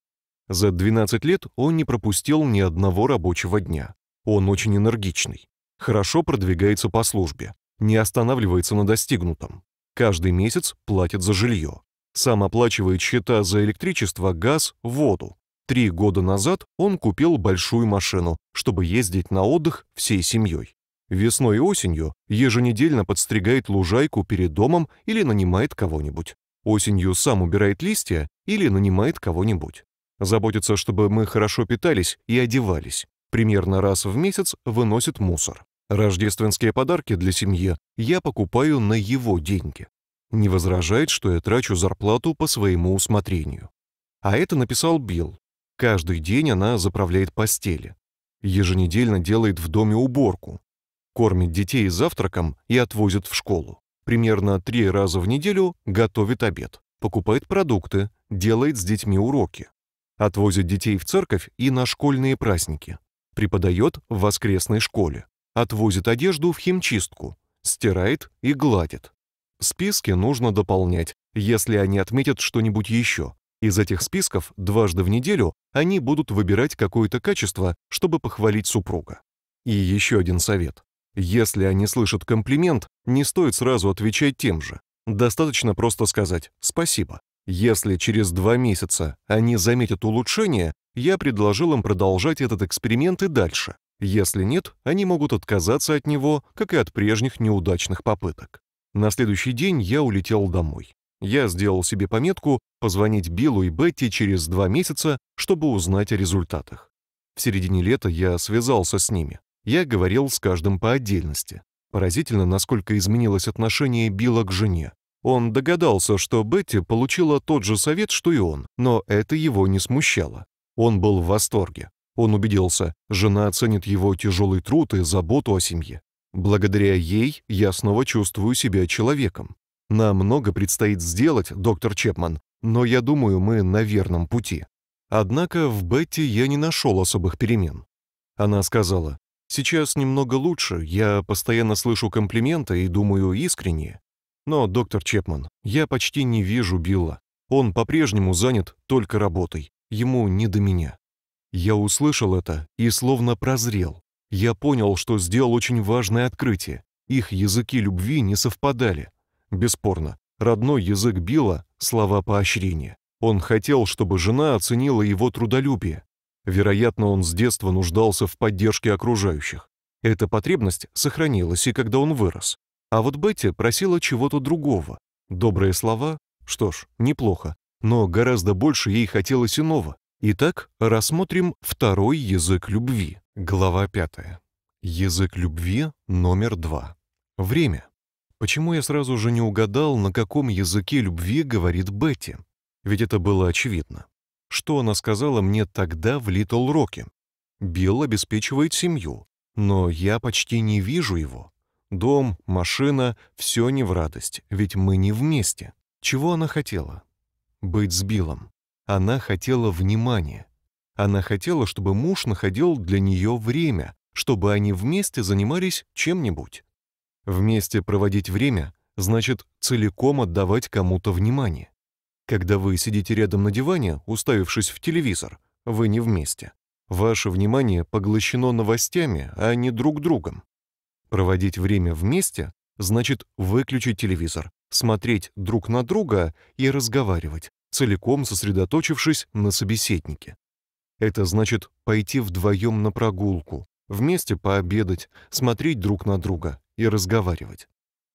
За 12 лет он не пропустил ни одного рабочего дня. Он очень энергичный, хорошо продвигается по службе, не останавливается на достигнутом. Каждый месяц платит за жилье. Сам оплачивает счета за электричество, газ, воду. Три года назад он купил большую машину, чтобы ездить на отдых всей семьей. Весной и осенью еженедельно подстригает лужайку перед домом или нанимает кого-нибудь. Осенью сам убирает листья или нанимает кого-нибудь. Заботится, чтобы мы хорошо питались и одевались примерно раз в месяц выносит мусор. Рождественские подарки для семьи я покупаю на его деньги. Не возражает, что я трачу зарплату по своему усмотрению. А это написал Билл. Каждый день она заправляет постели. Еженедельно делает в доме уборку. Кормит детей завтраком и отвозит в школу. Примерно три раза в неделю готовит обед. Покупает продукты, делает с детьми уроки. Отвозит детей в церковь и на школьные праздники преподает в воскресной школе, отвозит одежду в химчистку, стирает и гладит. Списки нужно дополнять, если они отметят что-нибудь еще. Из этих списков дважды в неделю они будут выбирать какое-то качество, чтобы похвалить супруга. И еще один совет. Если они слышат комплимент, не стоит сразу отвечать тем же. Достаточно просто сказать «спасибо». Если через два месяца они заметят улучшение, я предложил им продолжать этот эксперимент и дальше. Если нет, они могут отказаться от него, как и от прежних неудачных попыток. На следующий день я улетел домой. Я сделал себе пометку позвонить Биллу и Бетти через два месяца, чтобы узнать о результатах. В середине лета я связался с ними. Я говорил с каждым по отдельности. Поразительно, насколько изменилось отношение Билла к жене. Он догадался, что Бетти получила тот же совет, что и он, но это его не смущало. Он был в восторге. Он убедился, жена оценит его тяжелый труд и заботу о семье. Благодаря ей я снова чувствую себя человеком. Нам много предстоит сделать, доктор Чепман, но я думаю, мы на верном пути. Однако в Бетти я не нашел особых перемен. Она сказала, «Сейчас немного лучше, я постоянно слышу комплименты и думаю искренне. Но, доктор Чепман, я почти не вижу Билла. Он по-прежнему занят только работой. Ему не до меня. Я услышал это и словно прозрел. Я понял, что сделал очень важное открытие. Их языки любви не совпадали. Бесспорно, родной язык Билла — слова поощрения. Он хотел, чтобы жена оценила его трудолюбие. Вероятно, он с детства нуждался в поддержке окружающих. Эта потребность сохранилась и когда он вырос. А вот Бетти просила чего-то другого. Добрые слова? Что ж, неплохо. Но гораздо больше ей хотелось иного. Итак, рассмотрим второй язык любви. Глава 5. Язык любви номер два. Время. Почему я сразу же не угадал, на каком языке любви говорит Бетти? Ведь это было очевидно. Что она сказала мне тогда в Литл Роке? Билл обеспечивает семью, но я почти не вижу его. Дом, машина — все не в радость, ведь мы не вместе. Чего она хотела? Быть с Биллом. Она хотела внимания. Она хотела, чтобы муж находил для нее время, чтобы они вместе занимались чем-нибудь. Вместе проводить время значит целиком отдавать кому-то внимание. Когда вы сидите рядом на диване, уставившись в телевизор, вы не вместе. Ваше внимание поглощено новостями, а не друг другом. Проводить время вместе значит выключить телевизор, смотреть друг на друга и разговаривать, целиком сосредоточившись на собеседнике. Это значит пойти вдвоем на прогулку, вместе пообедать, смотреть друг на друга и разговаривать.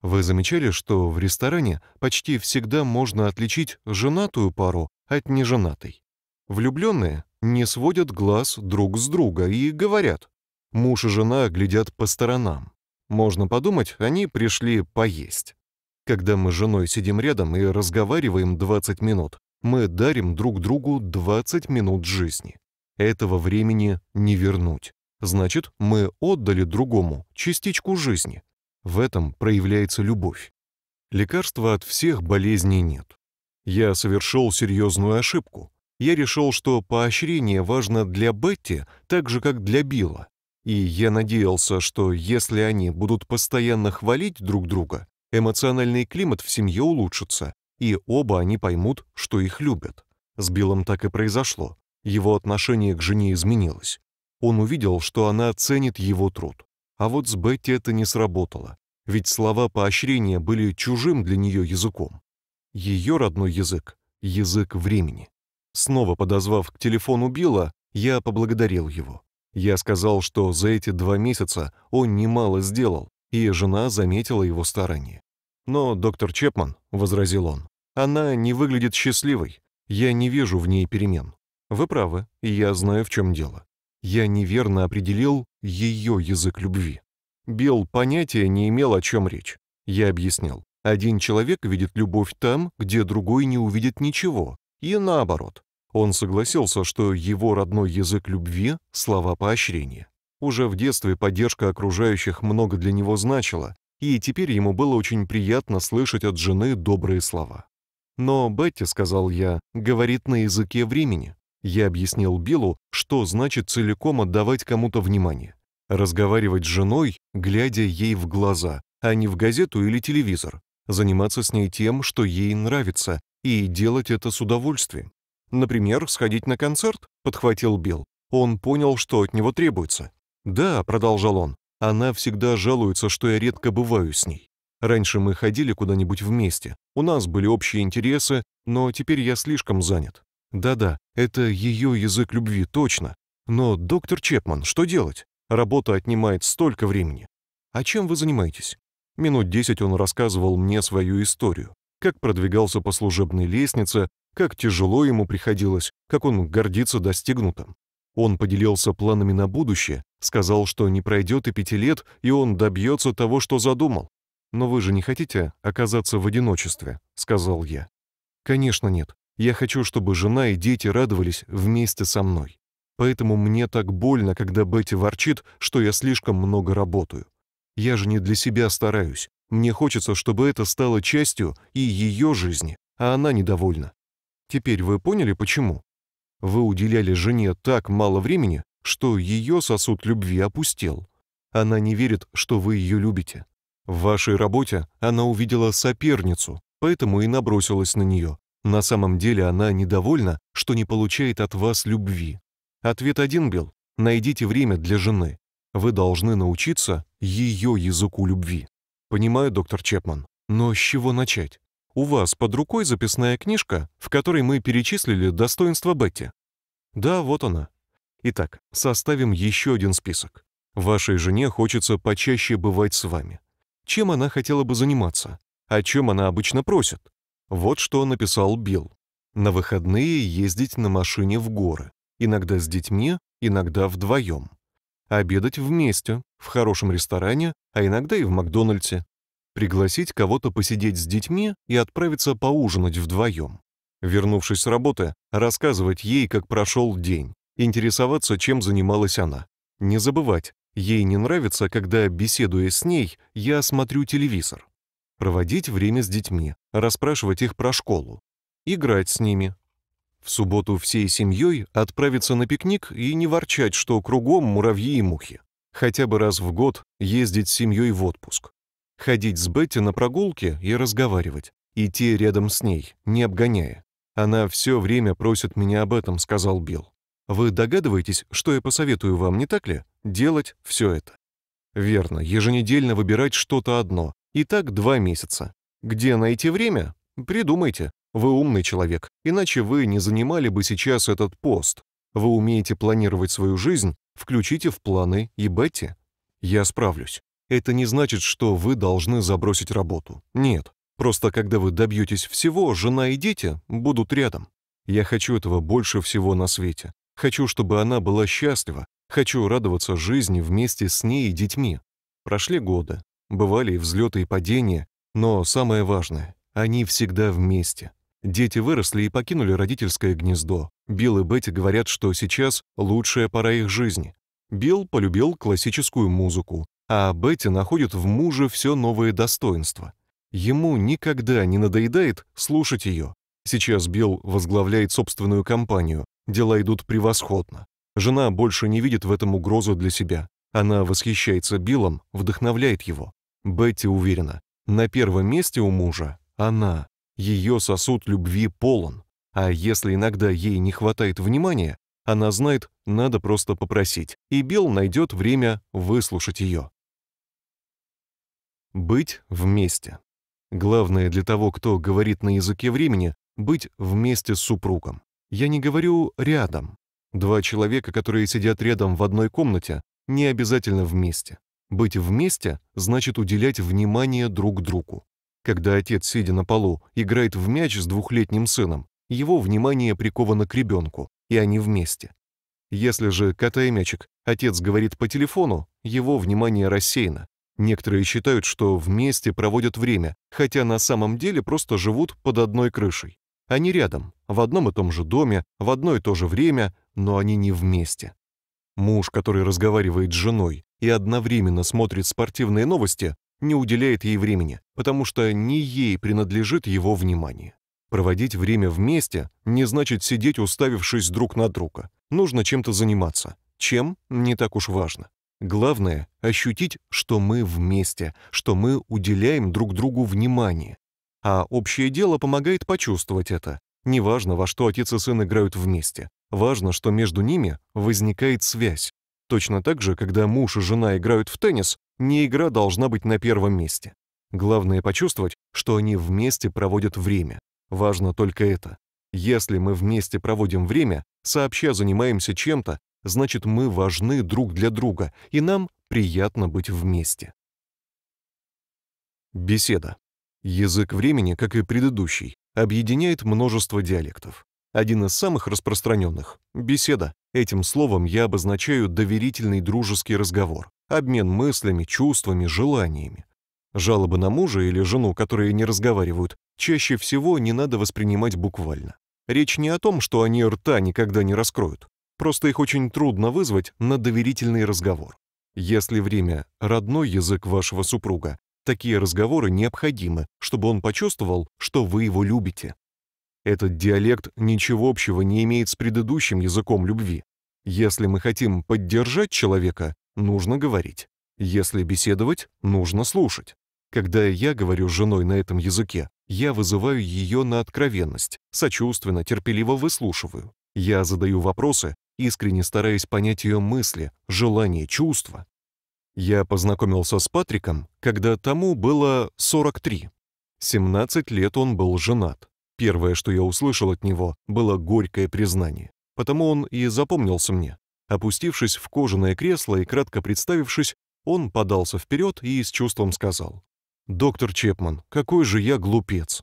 Вы замечали, что в ресторане почти всегда можно отличить женатую пару от неженатой? Влюбленные не сводят глаз друг с друга и говорят. Муж и жена глядят по сторонам. Можно подумать, они пришли поесть. Когда мы с женой сидим рядом и разговариваем 20 минут, мы дарим друг другу 20 минут жизни. Этого времени не вернуть. Значит, мы отдали другому частичку жизни. В этом проявляется любовь. Лекарства от всех болезней нет. Я совершил серьезную ошибку. Я решил, что поощрение важно для Бетти так же, как для Билла. И я надеялся, что если они будут постоянно хвалить друг друга, эмоциональный климат в семье улучшится, и оба они поймут, что их любят. С Биллом так и произошло. Его отношение к жене изменилось. Он увидел, что она ценит его труд. А вот с Бетти это не сработало, ведь слова поощрения были чужим для нее языком. Ее родной язык — язык времени. Снова подозвав к телефону Билла, я поблагодарил его. Я сказал, что за эти два месяца он немало сделал, и жена заметила его старания. «Но, доктор Чепман», — возразил он, — «она не выглядит счастливой. Я не вижу в ней перемен». «Вы правы, и я знаю, в чем дело. Я неверно определил ее язык любви». Билл понятия не имел, о чем речь. Я объяснил. Один человек видит любовь там, где другой не увидит ничего, и наоборот. Он согласился, что его родной язык любви — слова поощрения. Уже в детстве поддержка окружающих много для него значила, и теперь ему было очень приятно слышать от жены добрые слова. «Но Бетти, — сказал я, — говорит на языке времени. Я объяснил Биллу, что значит целиком отдавать кому-то внимание. Разговаривать с женой, глядя ей в глаза, а не в газету или телевизор. Заниматься с ней тем, что ей нравится, и делать это с удовольствием. Например, сходить на концерт, подхватил Билл. Он понял, что от него требуется. Да, продолжал он. Она всегда жалуется, что я редко бываю с ней. Раньше мы ходили куда-нибудь вместе. У нас были общие интересы, но теперь я слишком занят. Да-да, это ее язык любви, точно. Но, доктор Чепман, что делать? Работа отнимает столько времени. А чем вы занимаетесь? Минут десять он рассказывал мне свою историю как продвигался по служебной лестнице, как тяжело ему приходилось, как он гордится достигнутым. Он поделился планами на будущее, сказал, что не пройдет и пяти лет, и он добьется того, что задумал. «Но вы же не хотите оказаться в одиночестве», — сказал я. «Конечно нет. Я хочу, чтобы жена и дети радовались вместе со мной. Поэтому мне так больно, когда Бетти ворчит, что я слишком много работаю. Я же не для себя стараюсь. Мне хочется, чтобы это стало частью и ее жизни, а она недовольна. Теперь вы поняли, почему? Вы уделяли жене так мало времени, что ее сосуд любви опустел. Она не верит, что вы ее любите. В вашей работе она увидела соперницу, поэтому и набросилась на нее. На самом деле она недовольна, что не получает от вас любви. Ответ один был – найдите время для жены. Вы должны научиться ее языку любви. Понимаю, доктор Чепман. Но с чего начать? У вас под рукой записная книжка, в которой мы перечислили достоинства Бетти. Да, вот она. Итак, составим еще один список. Вашей жене хочется почаще бывать с вами. Чем она хотела бы заниматься? О чем она обычно просит? Вот что написал Билл. На выходные ездить на машине в горы. Иногда с детьми, иногда вдвоем. Обедать вместе, в хорошем ресторане, а иногда и в Макдональдсе. Пригласить кого-то посидеть с детьми и отправиться поужинать вдвоем. Вернувшись с работы, рассказывать ей, как прошел день, интересоваться, чем занималась она. Не забывать, ей не нравится, когда, беседуя с ней, я смотрю телевизор. Проводить время с детьми, расспрашивать их про школу. Играть с ними. В субботу всей семьей отправиться на пикник и не ворчать, что кругом муравьи и мухи хотя бы раз в год ездить с семьей в отпуск, ходить с Бетти на прогулки и разговаривать, идти рядом с ней, не обгоняя. Она все время просит меня об этом, сказал Билл. Вы догадываетесь, что я посоветую вам, не так ли? Делать все это. Верно, еженедельно выбирать что-то одно. И так два месяца. Где найти время? Придумайте. Вы умный человек, иначе вы не занимали бы сейчас этот пост. Вы умеете планировать свою жизнь Включите в планы и Бетти. Я справлюсь. Это не значит, что вы должны забросить работу. Нет. Просто когда вы добьетесь всего, жена и дети будут рядом. Я хочу этого больше всего на свете. Хочу, чтобы она была счастлива. Хочу радоваться жизни вместе с ней и детьми. Прошли годы. Бывали и взлеты, и падения. Но самое важное — они всегда вместе. Дети выросли и покинули родительское гнездо. Билл и Бетти говорят, что сейчас лучшая пора их жизни. Билл полюбил классическую музыку, а Бетти находит в муже все новые достоинства. Ему никогда не надоедает слушать ее. Сейчас Билл возглавляет собственную компанию, дела идут превосходно. Жена больше не видит в этом угрозу для себя. Она восхищается Биллом, вдохновляет его. Бетти уверена, на первом месте у мужа она. Ее сосуд любви полон, а если иногда ей не хватает внимания, она знает, надо просто попросить, и Билл найдет время выслушать ее. Быть вместе. Главное для того, кто говорит на языке времени, быть вместе с супругом. Я не говорю «рядом». Два человека, которые сидят рядом в одной комнате, не обязательно вместе. Быть вместе значит уделять внимание друг другу. Когда отец, сидя на полу, играет в мяч с двухлетним сыном, его внимание приковано к ребенку, и они вместе. Если же, катая мячик, отец говорит по телефону, его внимание рассеяно. Некоторые считают, что вместе проводят время, хотя на самом деле просто живут под одной крышей. Они рядом, в одном и том же доме, в одно и то же время, но они не вместе. Муж, который разговаривает с женой и одновременно смотрит спортивные новости, не уделяет ей времени, потому что не ей принадлежит его внимание. Проводить время вместе не значит сидеть, уставившись друг на друга. Нужно чем-то заниматься. Чем – не так уж важно. Главное – ощутить, что мы вместе, что мы уделяем друг другу внимание. А общее дело помогает почувствовать это. Неважно, во что отец и сын играют вместе. Важно, что между ними возникает связь. Точно так же, когда муж и жена играют в теннис, не игра должна быть на первом месте. Главное почувствовать, что они вместе проводят время. Важно только это. Если мы вместе проводим время, сообща занимаемся чем-то, значит мы важны друг для друга, и нам приятно быть вместе. Беседа. Язык времени, как и предыдущий, объединяет множество диалектов. Один из самых распространенных – беседа. Этим словом я обозначаю доверительный дружеский разговор, обмен мыслями, чувствами, желаниями. Жалобы на мужа или жену, которые не разговаривают, чаще всего не надо воспринимать буквально. Речь не о том, что они рта никогда не раскроют. Просто их очень трудно вызвать на доверительный разговор. Если время – родной язык вашего супруга, такие разговоры необходимы, чтобы он почувствовал, что вы его любите. Этот диалект ничего общего не имеет с предыдущим языком любви. Если мы хотим поддержать человека, нужно говорить. Если беседовать, нужно слушать. Когда я говорю с женой на этом языке, я вызываю ее на откровенность, сочувственно, терпеливо выслушиваю. Я задаю вопросы, искренне стараясь понять ее мысли, желания, чувства. Я познакомился с Патриком, когда тому было 43. 17 лет он был женат. Первое, что я услышал от него, было горькое признание. Потому он и запомнился мне. Опустившись в кожаное кресло и кратко представившись, он подался вперед и с чувством сказал. «Доктор Чепман, какой же я глупец!»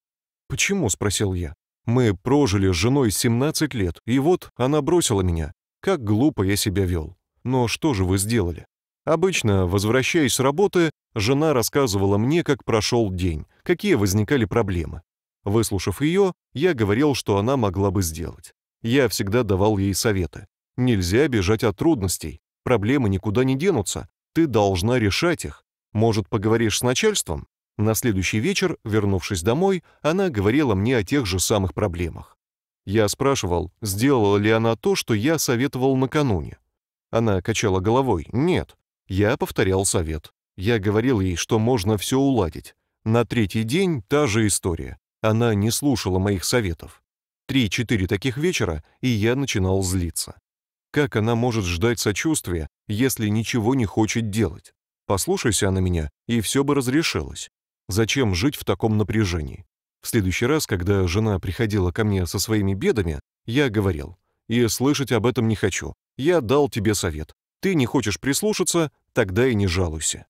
«Почему?» — спросил я. «Мы прожили с женой 17 лет, и вот она бросила меня. Как глупо я себя вел. Но что же вы сделали?» Обычно, возвращаясь с работы, жена рассказывала мне, как прошел день, какие возникали проблемы. Выслушав ее, я говорил, что она могла бы сделать. Я всегда давал ей советы. Нельзя бежать от трудностей. Проблемы никуда не денутся. Ты должна решать их. Может, поговоришь с начальством? На следующий вечер, вернувшись домой, она говорила мне о тех же самых проблемах. Я спрашивал, сделала ли она то, что я советовал накануне. Она качала головой. Нет. Я повторял совет. Я говорил ей, что можно все уладить. На третий день та же история. Она не слушала моих советов. Три-четыре таких вечера, и я начинал злиться. Как она может ждать сочувствия, если ничего не хочет делать? Послушайся она меня, и все бы разрешилось. Зачем жить в таком напряжении? В следующий раз, когда жена приходила ко мне со своими бедами, я говорил, «И слышать об этом не хочу. Я дал тебе совет. Ты не хочешь прислушаться, тогда и не жалуйся».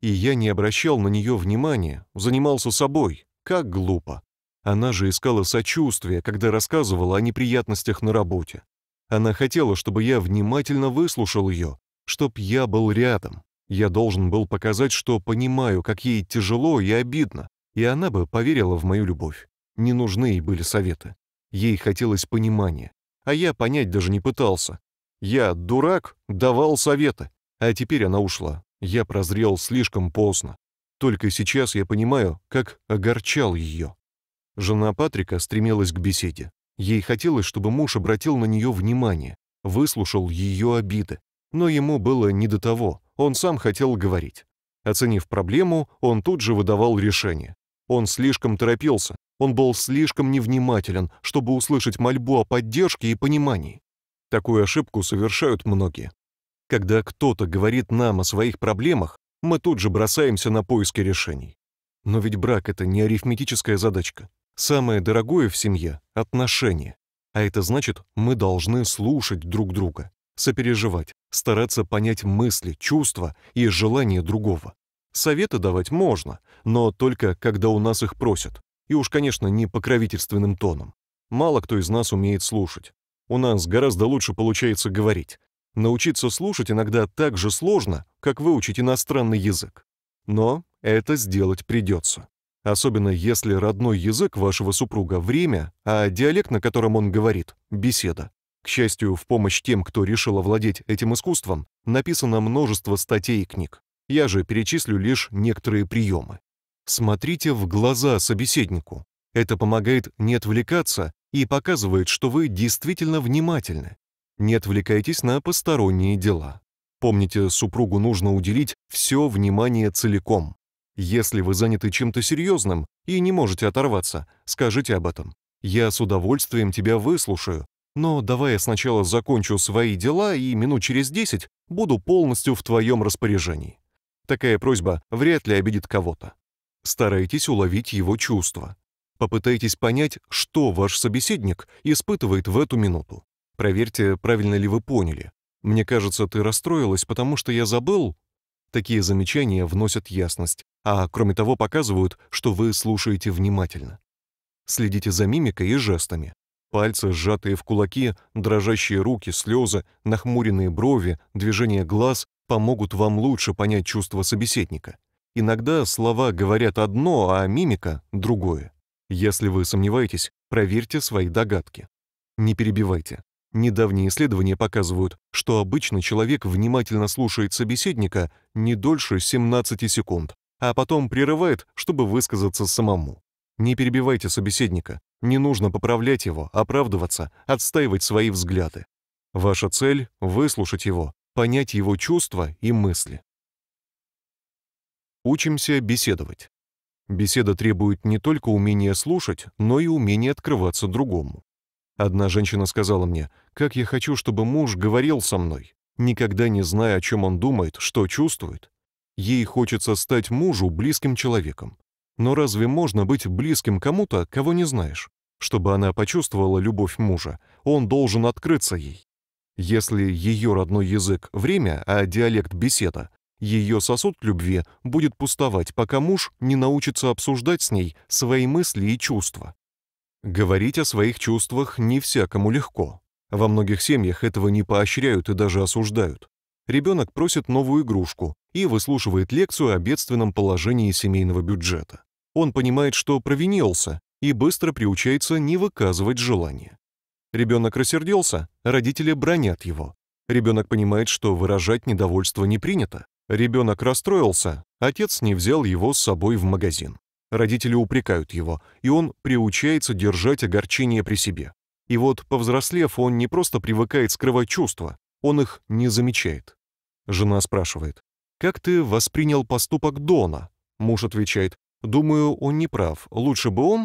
И я не обращал на нее внимания, занимался собой, как глупо. Она же искала сочувствия, когда рассказывала о неприятностях на работе. Она хотела, чтобы я внимательно выслушал ее, чтоб я был рядом. Я должен был показать, что понимаю, как ей тяжело и обидно, и она бы поверила в мою любовь. Не нужны ей были советы. Ей хотелось понимания, а я понять даже не пытался. Я, дурак, давал советы, а теперь она ушла. Я прозрел слишком поздно. Только сейчас я понимаю, как огорчал ее. Жена Патрика стремилась к беседе. Ей хотелось, чтобы муж обратил на нее внимание, выслушал ее обиды. Но ему было не до того, он сам хотел говорить. Оценив проблему, он тут же выдавал решение. Он слишком торопился, он был слишком невнимателен, чтобы услышать мольбу о поддержке и понимании. Такую ошибку совершают многие. Когда кто-то говорит нам о своих проблемах, мы тут же бросаемся на поиски решений. Но ведь брак — это не арифметическая задачка. Самое дорогое в семье — отношения. А это значит, мы должны слушать друг друга, сопереживать, стараться понять мысли, чувства и желания другого. Советы давать можно, но только когда у нас их просят. И уж, конечно, не покровительственным тоном. Мало кто из нас умеет слушать. У нас гораздо лучше получается говорить. Научиться слушать иногда так же сложно, как выучить иностранный язык. Но это сделать придется. Особенно если родной язык вашего супруга — время, а диалект, на котором он говорит — беседа. К счастью, в помощь тем, кто решил овладеть этим искусством, написано множество статей и книг. Я же перечислю лишь некоторые приемы. Смотрите в глаза собеседнику. Это помогает не отвлекаться и показывает, что вы действительно внимательны не отвлекайтесь на посторонние дела. Помните, супругу нужно уделить все внимание целиком. Если вы заняты чем-то серьезным и не можете оторваться, скажите об этом. Я с удовольствием тебя выслушаю, но давай я сначала закончу свои дела и минут через 10 буду полностью в твоем распоряжении. Такая просьба вряд ли обидит кого-то. Старайтесь уловить его чувства. Попытайтесь понять, что ваш собеседник испытывает в эту минуту. Проверьте, правильно ли вы поняли. Мне кажется, ты расстроилась, потому что я забыл. Такие замечания вносят ясность, а кроме того показывают, что вы слушаете внимательно. Следите за мимикой и жестами. Пальцы, сжатые в кулаки, дрожащие руки, слезы, нахмуренные брови, движение глаз помогут вам лучше понять чувства собеседника. Иногда слова говорят одно, а мимика — другое. Если вы сомневаетесь, проверьте свои догадки. Не перебивайте. Недавние исследования показывают, что обычно человек внимательно слушает собеседника не дольше 17 секунд, а потом прерывает, чтобы высказаться самому. Не перебивайте собеседника, не нужно поправлять его, оправдываться, отстаивать свои взгляды. Ваша цель — выслушать его, понять его чувства и мысли. Учимся беседовать. Беседа требует не только умения слушать, но и умения открываться другому. Одна женщина сказала мне, «Как я хочу, чтобы муж говорил со мной, никогда не зная, о чем он думает, что чувствует». Ей хочется стать мужу близким человеком. Но разве можно быть близким кому-то, кого не знаешь? Чтобы она почувствовала любовь мужа, он должен открыться ей. Если ее родной язык — время, а диалект — беседа, ее сосуд любви будет пустовать, пока муж не научится обсуждать с ней свои мысли и чувства. Говорить о своих чувствах не всякому легко. Во многих семьях этого не поощряют и даже осуждают. Ребенок просит новую игрушку и выслушивает лекцию о бедственном положении семейного бюджета. Он понимает, что провинился, и быстро приучается не выказывать желания. Ребенок рассердился, родители бронят его. Ребенок понимает, что выражать недовольство не принято. Ребенок расстроился, отец не взял его с собой в магазин. Родители упрекают его, и он приучается держать огорчение при себе. И вот, повзрослев, он не просто привыкает скрывать чувства, он их не замечает. Жена спрашивает, «Как ты воспринял поступок Дона?» Муж отвечает, «Думаю, он не прав, лучше бы он...»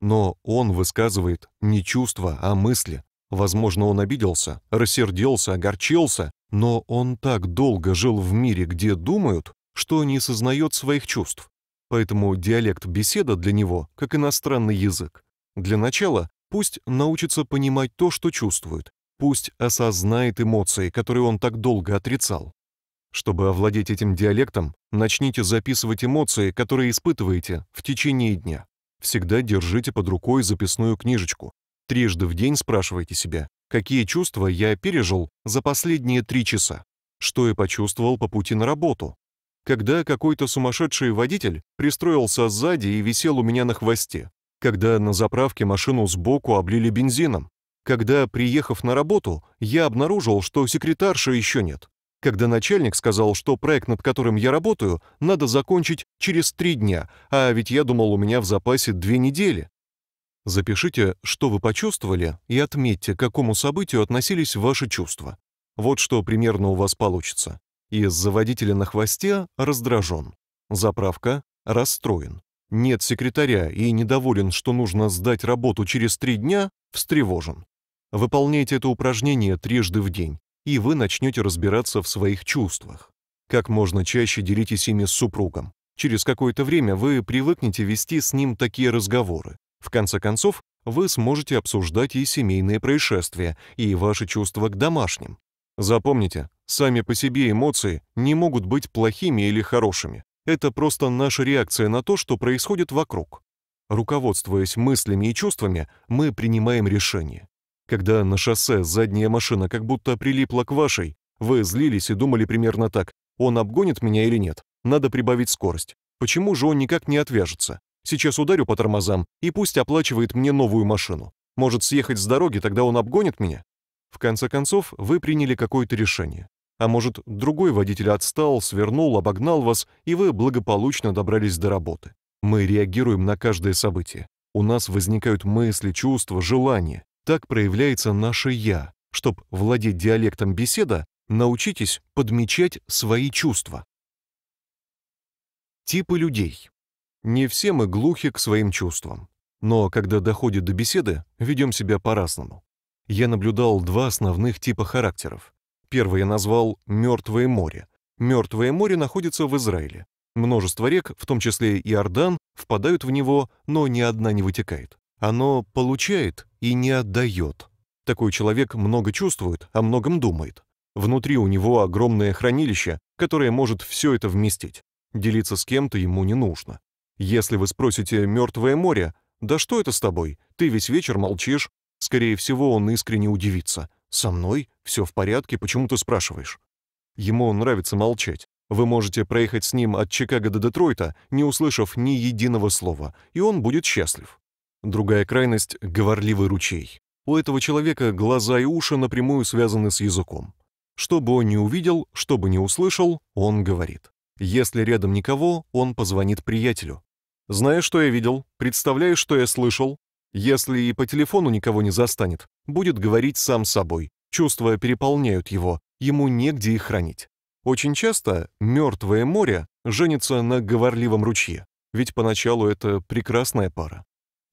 Но он высказывает не чувства, а мысли. Возможно, он обиделся, рассердился, огорчился, но он так долго жил в мире, где думают, что не сознает своих чувств. Поэтому диалект беседа для него как иностранный язык. Для начала пусть научится понимать то, что чувствует, пусть осознает эмоции, которые он так долго отрицал. Чтобы овладеть этим диалектом, начните записывать эмоции, которые испытываете в течение дня. Всегда держите под рукой записную книжечку. Трижды в день спрашивайте себя, какие чувства я пережил за последние три часа, что я почувствовал по пути на работу, когда какой-то сумасшедший водитель пристроился сзади и висел у меня на хвосте, когда на заправке машину сбоку облили бензином, когда, приехав на работу, я обнаружил, что секретарша еще нет, когда начальник сказал, что проект, над которым я работаю, надо закончить через три дня, а ведь я думал, у меня в запасе две недели. Запишите, что вы почувствовали, и отметьте, к какому событию относились ваши чувства. Вот что примерно у вас получится. Из-за водителя на хвосте раздражен. Заправка расстроен. Нет секретаря и недоволен, что нужно сдать работу через три дня, встревожен. Выполняйте это упражнение трижды в день, и вы начнете разбираться в своих чувствах. Как можно чаще делитесь ими с супругом. Через какое-то время вы привыкнете вести с ним такие разговоры. В конце концов, вы сможете обсуждать и семейные происшествия, и ваши чувства к домашним. Запомните, сами по себе эмоции не могут быть плохими или хорошими. Это просто наша реакция на то, что происходит вокруг. Руководствуясь мыслями и чувствами, мы принимаем решение. Когда на шоссе задняя машина как будто прилипла к вашей, вы злились и думали примерно так, он обгонит меня или нет, надо прибавить скорость. Почему же он никак не отвяжется? Сейчас ударю по тормозам, и пусть оплачивает мне новую машину. Может, съехать с дороги, тогда он обгонит меня? В конце концов, вы приняли какое-то решение. А может, другой водитель отстал, свернул, обогнал вас, и вы благополучно добрались до работы. Мы реагируем на каждое событие. У нас возникают мысли, чувства, желания. Так проявляется наше «я». Чтобы владеть диалектом беседа, научитесь подмечать свои чувства. Типы людей. Не все мы глухи к своим чувствам, но когда доходит до беседы, ведем себя по-разному я наблюдал два основных типа характеров. Первый я назвал «мертвое море». Мертвое море находится в Израиле. Множество рек, в том числе и Иордан, впадают в него, но ни одна не вытекает. Оно получает и не отдает. Такой человек много чувствует, о многом думает. Внутри у него огромное хранилище, которое может все это вместить. Делиться с кем-то ему не нужно. Если вы спросите «мертвое море», «Да что это с тобой? Ты весь вечер молчишь, Скорее всего, он искренне удивится. «Со мной? Все в порядке? Почему ты спрашиваешь?» Ему нравится молчать. Вы можете проехать с ним от Чикаго до Детройта, не услышав ни единого слова, и он будет счастлив. Другая крайность — говорливый ручей. У этого человека глаза и уши напрямую связаны с языком. Что бы он ни увидел, что бы ни услышал, он говорит. Если рядом никого, он позвонит приятелю. «Знаешь, что я видел? Представляешь, что я слышал? Если и по телефону никого не застанет, будет говорить сам собой. Чувства переполняют его, ему негде их хранить. Очень часто мертвое море женится на говорливом ручье, ведь поначалу это прекрасная пара.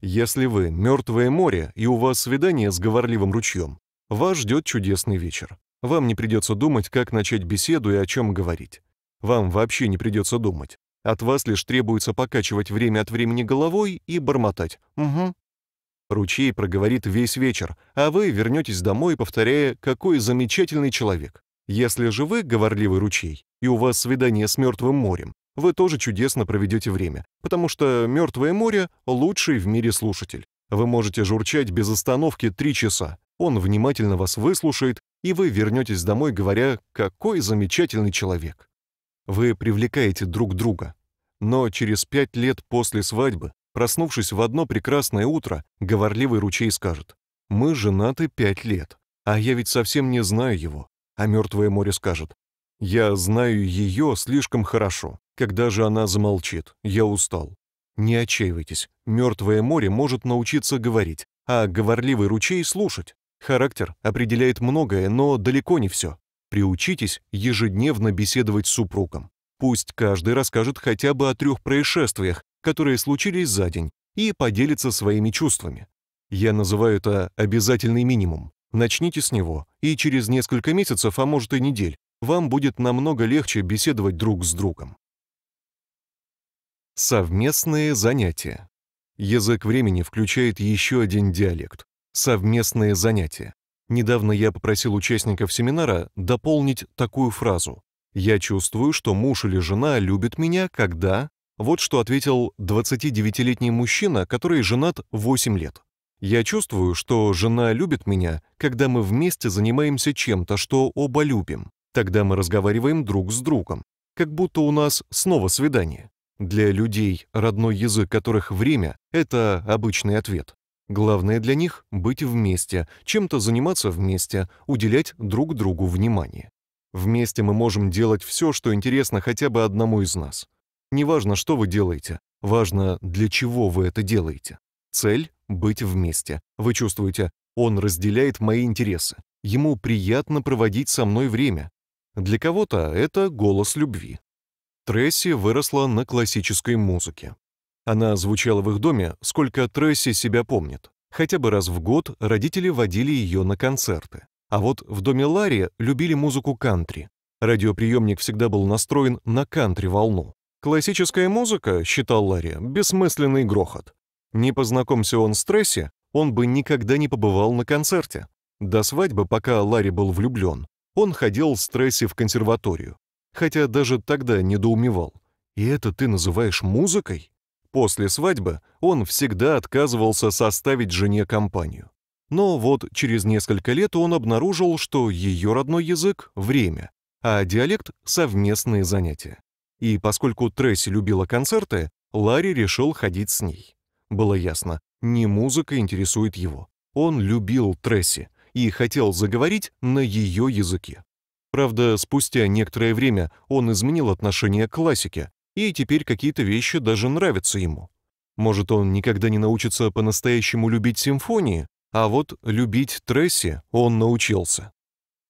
Если вы мертвое море и у вас свидание с говорливым ручьем, вас ждет чудесный вечер. Вам не придется думать, как начать беседу и о чем говорить. Вам вообще не придется думать. От вас лишь требуется покачивать время от времени головой и бормотать «Угу, Ручей проговорит весь вечер, а вы вернетесь домой, повторяя, какой замечательный человек. Если же вы говорливый ручей, и у вас свидание с Мертвым морем, вы тоже чудесно проведете время, потому что Мертвое море — лучший в мире слушатель. Вы можете журчать без остановки три часа, он внимательно вас выслушает, и вы вернетесь домой, говоря, какой замечательный человек. Вы привлекаете друг друга. Но через пять лет после свадьбы Проснувшись в одно прекрасное утро, говорливый ручей скажет «Мы женаты пять лет, а я ведь совсем не знаю его». А мертвое море скажет «Я знаю ее слишком хорошо. Когда же она замолчит? Я устал». Не отчаивайтесь, мертвое море может научиться говорить, а говорливый ручей — слушать. Характер определяет многое, но далеко не все. Приучитесь ежедневно беседовать с супругом. Пусть каждый расскажет хотя бы о трех происшествиях, которые случились за день, и поделиться своими чувствами. Я называю это обязательный минимум. Начните с него, и через несколько месяцев, а может и недель, вам будет намного легче беседовать друг с другом. Совместные занятия. Язык времени включает еще один диалект – совместные занятия. Недавно я попросил участников семинара дополнить такую фразу. «Я чувствую, что муж или жена любит меня, когда…» Вот что ответил 29-летний мужчина, который женат 8 лет. «Я чувствую, что жена любит меня, когда мы вместе занимаемся чем-то, что оба любим. Тогда мы разговариваем друг с другом, как будто у нас снова свидание». Для людей, родной язык которых время, это обычный ответ. Главное для них – быть вместе, чем-то заниматься вместе, уделять друг другу внимание. Вместе мы можем делать все, что интересно хотя бы одному из нас. Неважно, что вы делаете, важно, для чего вы это делаете. Цель — быть вместе. Вы чувствуете, он разделяет мои интересы. Ему приятно проводить со мной время. Для кого-то это голос любви. Тресси выросла на классической музыке. Она звучала в их доме, сколько Тресси себя помнит. Хотя бы раз в год родители водили ее на концерты. А вот в доме Ларри любили музыку кантри. Радиоприемник всегда был настроен на кантри-волну. Классическая музыка, считал Ларри, бессмысленный грохот. Не познакомься он с Тресси, он бы никогда не побывал на концерте. До свадьбы, пока Ларри был влюблен, он ходил с Тресси в консерваторию. Хотя даже тогда недоумевал. «И это ты называешь музыкой?» После свадьбы он всегда отказывался составить жене компанию. Но вот через несколько лет он обнаружил, что ее родной язык — время, а диалект — совместные занятия и поскольку Тресси любила концерты, Ларри решил ходить с ней. Было ясно, не музыка интересует его. Он любил Тресси и хотел заговорить на ее языке. Правда, спустя некоторое время он изменил отношение к классике, и теперь какие-то вещи даже нравятся ему. Может, он никогда не научится по-настоящему любить симфонии, а вот любить Тресси он научился.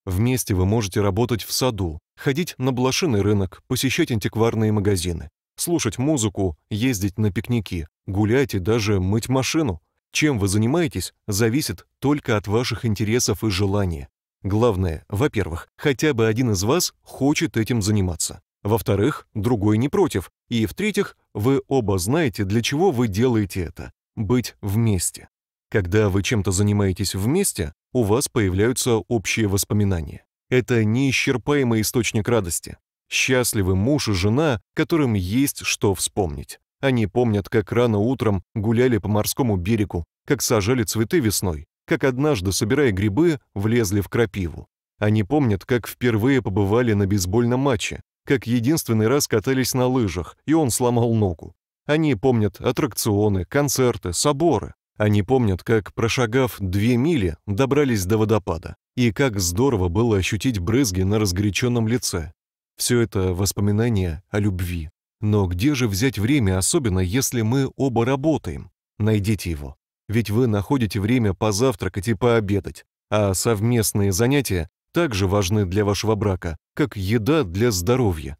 Вместе вы можете работать в саду, ходить на блошиный рынок, посещать антикварные магазины, слушать музыку, ездить на пикники, гулять и даже мыть машину. Чем вы занимаетесь, зависит только от ваших интересов и желания. Главное, во-первых, хотя бы один из вас хочет этим заниматься. Во-вторых, другой не против. И в-третьих, вы оба знаете, для чего вы делаете это. Быть вместе. Когда вы чем-то занимаетесь вместе, у вас появляются общие воспоминания это неисчерпаемый источник радости. Счастливы муж и жена, которым есть что вспомнить. Они помнят, как рано утром гуляли по морскому берегу, как сажали цветы весной, как однажды, собирая грибы, влезли в крапиву. Они помнят, как впервые побывали на бейсбольном матче, как единственный раз катались на лыжах, и он сломал ногу. Они помнят аттракционы, концерты, соборы. Они помнят, как, прошагав две мили, добрались до водопада. И как здорово было ощутить брызги на разгоряченном лице. Все это воспоминания о любви. Но где же взять время, особенно если мы оба работаем? Найдите его. Ведь вы находите время позавтракать и пообедать, а совместные занятия также важны для вашего брака, как еда для здоровья.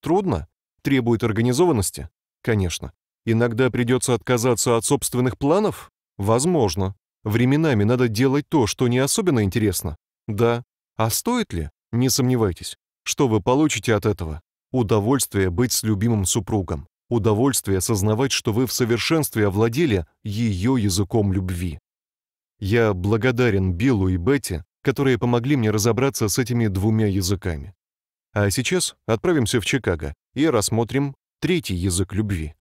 Трудно? Требует организованности? Конечно. Иногда придется отказаться от собственных планов? Возможно. Временами надо делать то, что не особенно интересно. Да. А стоит ли? Не сомневайтесь. Что вы получите от этого? Удовольствие быть с любимым супругом. Удовольствие осознавать, что вы в совершенстве овладели ее языком любви. Я благодарен Биллу и Бетти, которые помогли мне разобраться с этими двумя языками. А сейчас отправимся в Чикаго и рассмотрим третий язык любви